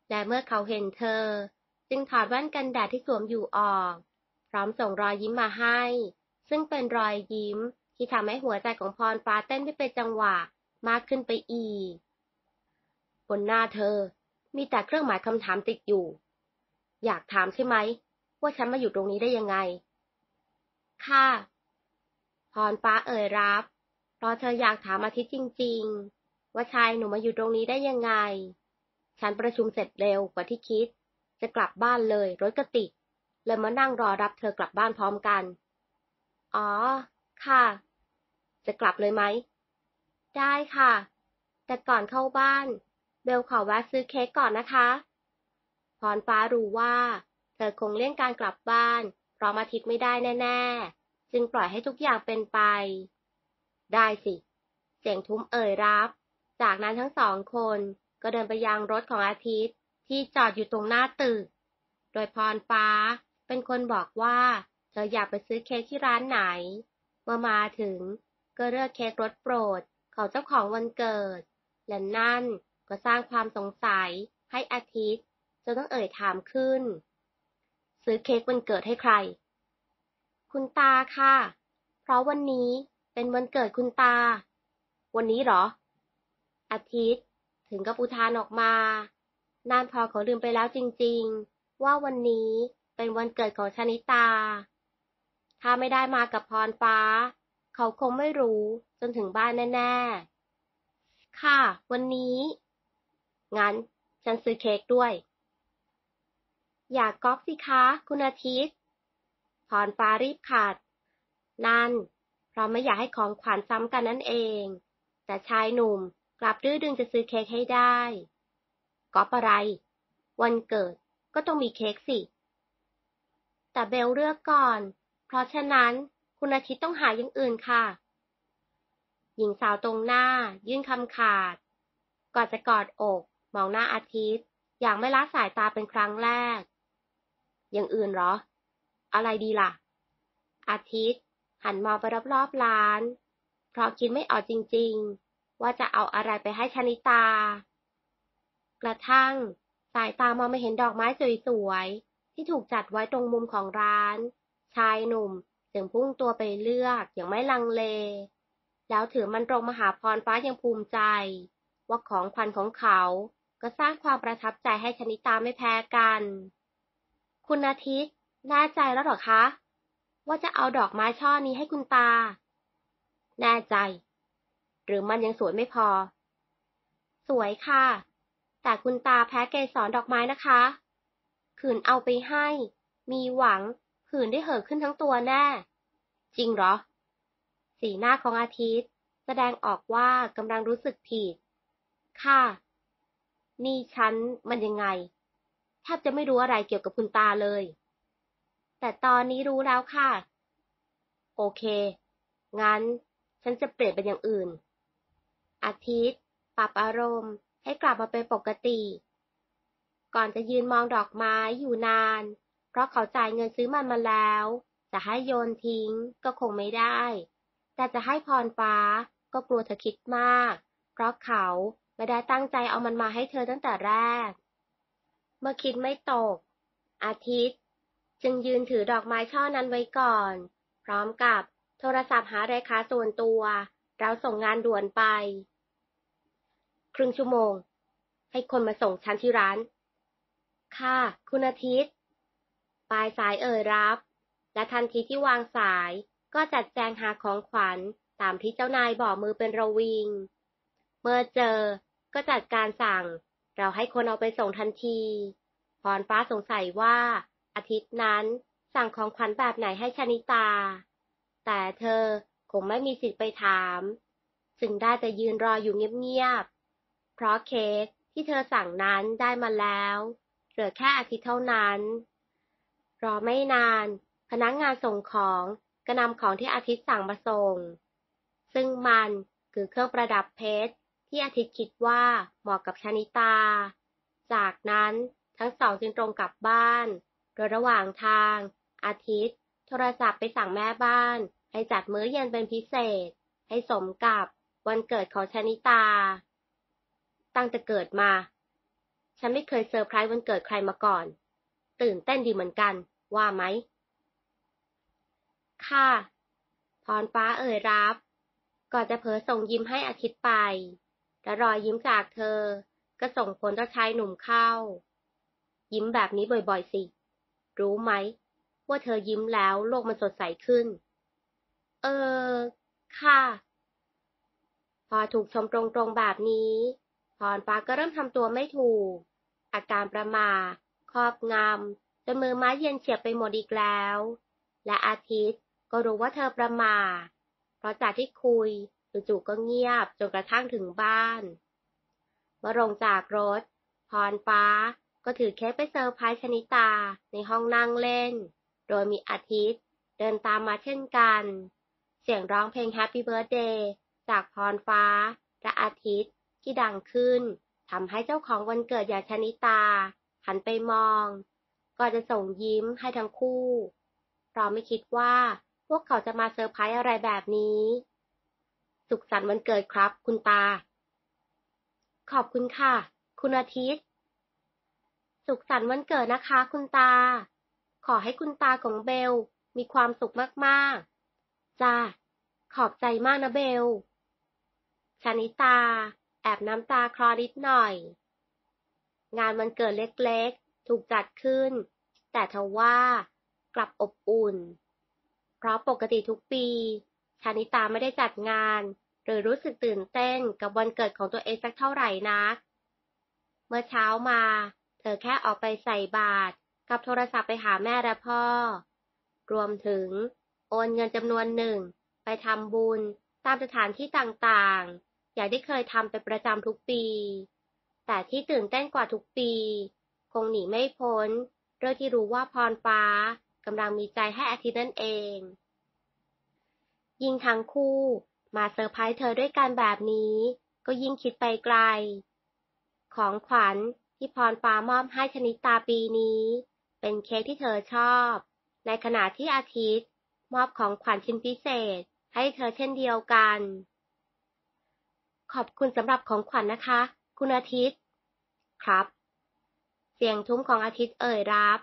A: และเมื่อเขาเห็นเธอ จึงถอดแว่นกันแดดที่สวมอยู่ออก พร้อมส่งรอยยิ้มมาให้ ซึ่งเป็นรอยยิ้มที่ทำให้หัวใจของพรฟ้าเต้นไม่เป็นจังหวะมากขึ้นไปอีกบนหน้าเธอ มีแต่เครื่องหมายคำถามติดอยู่ อยากถามใช่ไหมว่าฉันมาอยู่ตรงนี้ได้ยังไง ค่ะพรฟ้าเอ่ยรับเพราะเธออยากถามอาทิตย์จริงๆ ว่าชายหนูมาอยู่ตรงนี้ได้ยังไง ฉันประชุมเสร็จเร็วกว่าที่คิดจะกลับบ้านเลยรถกระติกเลยมานั่งรอรับเธอกลับบ้านพร้อมกัน อ๋อ ค่ะจะกลับเลยไหม ได้ค่ะ แต่ก่อนเข้าบ้าน เบลขอแวะซื้อเค้กก่อนนะคะ พรฟ้ารู้ว่า เธอคงเลี่ยงการกลับบ้านเพราะมาทิตย์ไม่ได้แน่ ๆ จึงปล่อยให้ทุกอย่างเป็นไป ได้สิเสียงทุ้มเอ่ยรับ จากนั้นทั้งสองคนก็เดินไปยังรถของอาทิตย์ที่จอดอยู่ตรงหน้าตึก โดยพรฟ้า เป็นคนบอกว่าเธออยากไปซื้อเค้กที่ร้านไหน เมื่อมาถึงก็เลือกเค้กรสโปรดของเจ้าของวันเกิด และนั่นก็สร้างความสงสัยให้อาทิตย์จนต้องเอ่ยถามขึ้น ซื้อเค้กวันเกิดให้ใคร คุณตาค่ะ เพราะวันนี้เป็นวันเกิดคุณตา วันนี้หรอ อาทิตย์ถึงกับอุทานออกมานานพอเขาลืมไปแล้วจริงๆ ว่าวันนี้เป็นวันเกิดของชนิตา ถ้าไม่ได้มากับพรฟ้าเขาคงไม่รู้จนถึงบ้านแน่ ๆ ค่ะ วันนี้ งั้น ฉันซื้อเค้กด้วย อยากก๊อฟสิคะ คุณอาทิตย์พรฟ้ารีบขาดนั่น เพราะไม่อยากให้ของขวัญซ้ำกันนั่นเองแต่ชายหนุ่มกลับดื้อดึงจะซื้อเค้กให้ได้ก๊อฟอะไร วันเกิดก็ต้องมีเค้กสิ แต่เบลเลือกก่อน เพราะฉะนั้นคุณอาทิตย์ต้องหาอย่างอื่นค่ะ หญิงสาวตรงหน้ายื่นคำขาดก่อนจะกอดอกมองหน้าอาทิตย์ อย่างไม่ละสายตาเป็นครั้งแรก อย่างอื่นหรอ อะไรดีล่ะ อาทิตย์หันมองไปรอบๆร้าน เพราะคิดไม่ออกจริงๆ ว่าจะเอาอะไรไปให้ชนิตา กระทั่งสายตามองไม่เห็นดอกไม้สวยๆ ที่ถูกจัดไว้ตรงมุมของร้าน ชายหนุ่มถึงพุ่งตัวไปเลือกอย่างไม่ลังเล แล้วถือมันตรงมหาพรฟ้ายังภูมิใจ ว่าของขวัญของเขา ก็สร้างความประทับใจให้ชนิตาไม่แพ้กัน คุณอาทิตย์ แน่ใจแล้วหรอคะ ว่าจะเอาดอกไม้ช่อนี้ให้คุณตา แน่ใจ หรือมันยังสวยไม่พอ สวยค่ะ แต่คุณตาแพ้เกสรดอกไม้นะคะ ขืนเอาไปให้ มีหวังผื่นได้เห่อขึ้นทั้งตัวแน่ จริงเหรอ สีหน้าของอาทิตย์แสดงออกว่ากำลังรู้สึกผิด ค่ะ นี่ฉันมันยังไง แทบจะไม่รู้อะไรเกี่ยวกับคุณตาเลย แต่ตอนนี้รู้แล้วค่ะ โอเค งั้นฉันจะเปลี่ยนเป็นอย่างอื่น อาทิตย์ปรับอารมณ์ ให้กลับมาเป็นปกติ ก่อนจะยืนมองดอกไม้อยู่นานพราะเขาจ่ายเงินซื้อมันมาแล้ว จะให้โยนทิ้งก็คงไม่ได้ แต่จะให้พรฟ้าก็กลัวเธอคิดมาก เพราะเขาไม่ได้ตั้งใจเอามันมาให้เธอตั้งแต่แรก เมื่อคิดไม่ตก อาทิตย์ จึงยืนถือดอกไม้ช่อนั้นไว้ก่อน พร้อมกับโทรศัพท์หาราคาส่วนตัว เราส่งงานด่วนไป ครึ่งชั่วโมง ให้คนมาส่งฉันที่ร้าน ค่ะ คุณอาทิตย์ปลายสายเอ่ยรับ และทันทีที่วางสายก็จัดแจงหาของขวัญตามที่เจ้านายบอกมือเป็นระวิง เมื่อเจอ ก็จัดการสั่งเราให้คนเอาไปส่งทันทีพรฟ้าสงสัยว่าอาทิตย์นั้นสั่งของขวัญแบบไหนให้ชนิตา แต่เธอคงไม่มีสิทธิ์ไปถามจึงได้แต่ยืนรออยู่เงียบๆเพราะเค้กที่เธอสั่งนั้นได้มาแล้ว เหลือแค่อาทิตย์เท่านั้นรอไม่นานพนักงงานส่งของก็นำของที่อาทิตย์สั่งมาส่งซึ่งมันคือเครื่องประดับเพชรที่อาทิตย์คิดว่าเหมาะกับชนิตา จากนั้นทั้งสองจึงตรงกลับบ้านโดยระหว่างทาง อาทิตย์ โทรศัพท์ไปสั่งแม่บ้าน ให้จัดมื้อเย็นเป็นพิเศษ ให้สมกับวันเกิดของชนิตา ตั้งแต่เกิดมา ฉันไม่เคยเซอร์ไพรส์วันเกิดใครมาก่อนตื่นเต้นดีเหมือนกัน ว่าไหมค่ะพรฟ้าเอ่ยรับก่อนจะเผลอส่งยิ้มให้อาทิตย์ไปแต่รอยยิ้มจากเธอก็ส่งผลต่อชายหนุ่มเข้า ยิ้มแบบนี้บ่อย ๆ สิ รู้ไหมว่าเธอยิ้มแล้วโลกมันสดใสขึ้น เออค่ะพอถูกชมตรงๆแบบนี้พรฟ้าก็เริ่มทำตัวไม่ถูก อาการประมารอบงำจนมือไม้เย็นเฉียบไปหมดอีกแล้ว และอาทิตย์ก็รู้ว่าเธอประมาท เพราะจากที่คุยจู่ๆก็เงียบจนกระทั่งถึงบ้านเมื่อลงจากรถ พรฟ้าก็ถือเค้กไปเซอร์ไพรส์ชนิตาในห้องนั่งเล่น โดยมีอาทิตย์เดินตามมาเช่นกัน เสียงร้องเพลง Happy Birthday จากพรฟ้าและอาทิตย์ที่ดังขึ้น ทำให้เจ้าของวันเกิดอย่างชนิตาหันไปมองก่อนจะส่งยิ้มให้ทั้งคู่เพราไม่คิดว่าพวกเขาจะมาเซอร์ไพรส์อะไรแบบนี้ สุขสันต์วันเกิดครับคุณตา ขอบคุณค่ะ คุณอาทิตย์ สุขสันต์วันเกิดนะคะคุณตา ขอให้คุณตาของเบลมีความสุขมากๆ จ้าขอบใจมากนะเบลชานิตา แอบน้ำตาคลอนิดหน่อยงานวันเกิดเล็กๆ ถูกจัดขึ้น แต่ทว่ากลับอบอุ่น เพราะปกติทุกปี ชานิตาไม่ได้จัดงาน หรือรู้สึกตื่นเต้นกับวันเกิดของตัวเองสักเท่าไหร่นัก เมื่อเช้ามา เธอแค่ออกไปใส่บาตร กับโทรศัพท์ไปหาแม่และพ่อ รวมถึงโอนเงินจำนวนหนึ่งไปทำบุญ ตามสถานที่ต่างๆ อย่างที่เคยทำเป็นประจำทุกปีแต่ที่ตื่นเต้นกว่าทุกปีคงหนีไม่พ้น เรื่องที่รู้ว่าพรฟ้ากำลังมีใจให้อาทิตย์นั่นเอง ยิ่งทั้งคู่มาเซอร์ไพรส์เธอด้วยการแบบนี้ ก็ยิ่งคิดไปไกล ของขวัญที่พรฟ้ามอบให้ชนิดตาปีนี้ เป็นเค้กที่เธอชอบ ในขณะที่อาทิตย์มอบของขวัญชิ้นพิเศษให้เธอเช่นเดียวกัน ขอบคุณสำหรับของขวัญนนะคะคุณอาทิตย์ครับ เสียงทุ้มของอาทิตย์เอ่ยรับ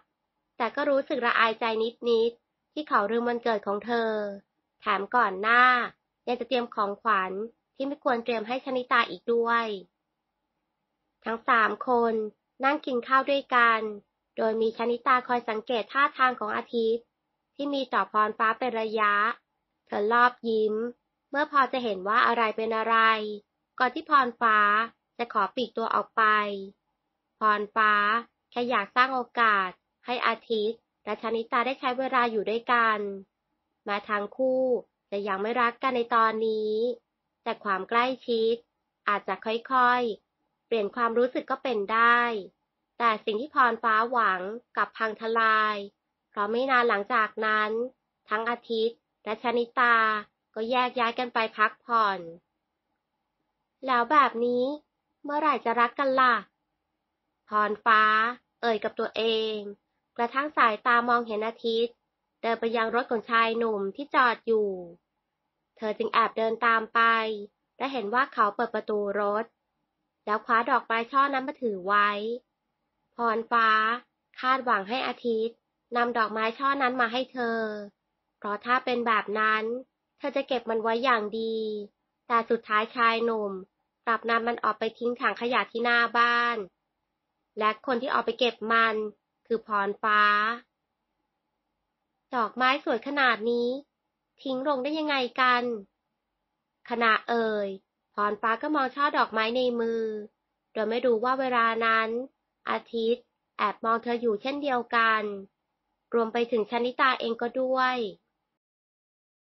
A: แต่ก็รู้สึกระอายใจนิดนิดที่เขาลืมวันเกิดของเธอ แถมก่อนหน้ายังจะเตรียมของขวัญที่ไม่ควรเตรียมให้ชนิตาอีกด้วย ทั้งสามคน นั่งกินข้าวด้วยกัน โดยมีชนิตาคอยสังเกตท่าทางของอาทิตย์ ที่มีต่อพรฟ้าเป็นระยะ เธอรอบยิ้ม เมื่อพอจะเห็นว่าอะไรเป็นอะไร ก่อนที่พรฟ้าจะขอปีกตัวออกไป พรฟ้าแค่อยากสร้างโอกาส ให้อาทิตย์และชนิตาได้ใช้เวลาอยู่ด้วยกัน มาทั้งคู่จะยังไม่รักกันในตอนนี้ แต่ความใกล้ชิด อาจจะค่อยๆ เปลี่ยนความรู้สึกก็เป็นได้ แต่สิ่งที่พรฟ้าหวังกับพังทลาย เพราะไม่นานหลังจากนั้น ทั้งอาทิตย์และชนิตาก็แยกย้ายกันไปพักผ่อน แล้วแบบนี้เมื่อไหร่จะรักกันล่ะ พรฟ้าเอ่ยกับตัวเอง กระทั่งสายตามองเห็นอาทิตย์เดินไปยังรถของชายหนุ่มที่จอดอยู่ เธอจึงแอบเดินตามไป และเห็นว่าเขาเปิดประตูรถ แล้วคว้าดอกไม้ช่อนั้นมาถือไว้ พรฟ้าคาดหวังให้อาทิตย์นำดอกไม้ช่อนั้นมาให้เธอ เพราะถ้าเป็นแบบนั้น เธอจะเก็บมันไว้อย่างดี แต่สุดท้ายชายหนุ่มกลับนำมันออกไปทิ้งถังขยะที่หน้าบ้าน และคนที่ออกไปเก็บมัน คือพรฟ้า ดอกไม้สวยขนาดนี้ ทิ้งลงได้ยังไงกัน ขณะเอ่ยพรฟ้าก็มองช่อดอกไม้ในมือ โดยไม่รู้ว่าเวลานั้น อาทิตย์แอบมองเธออยู่เช่นเดียวกัน รวมไปถึงชนิตาเองก็ด้วย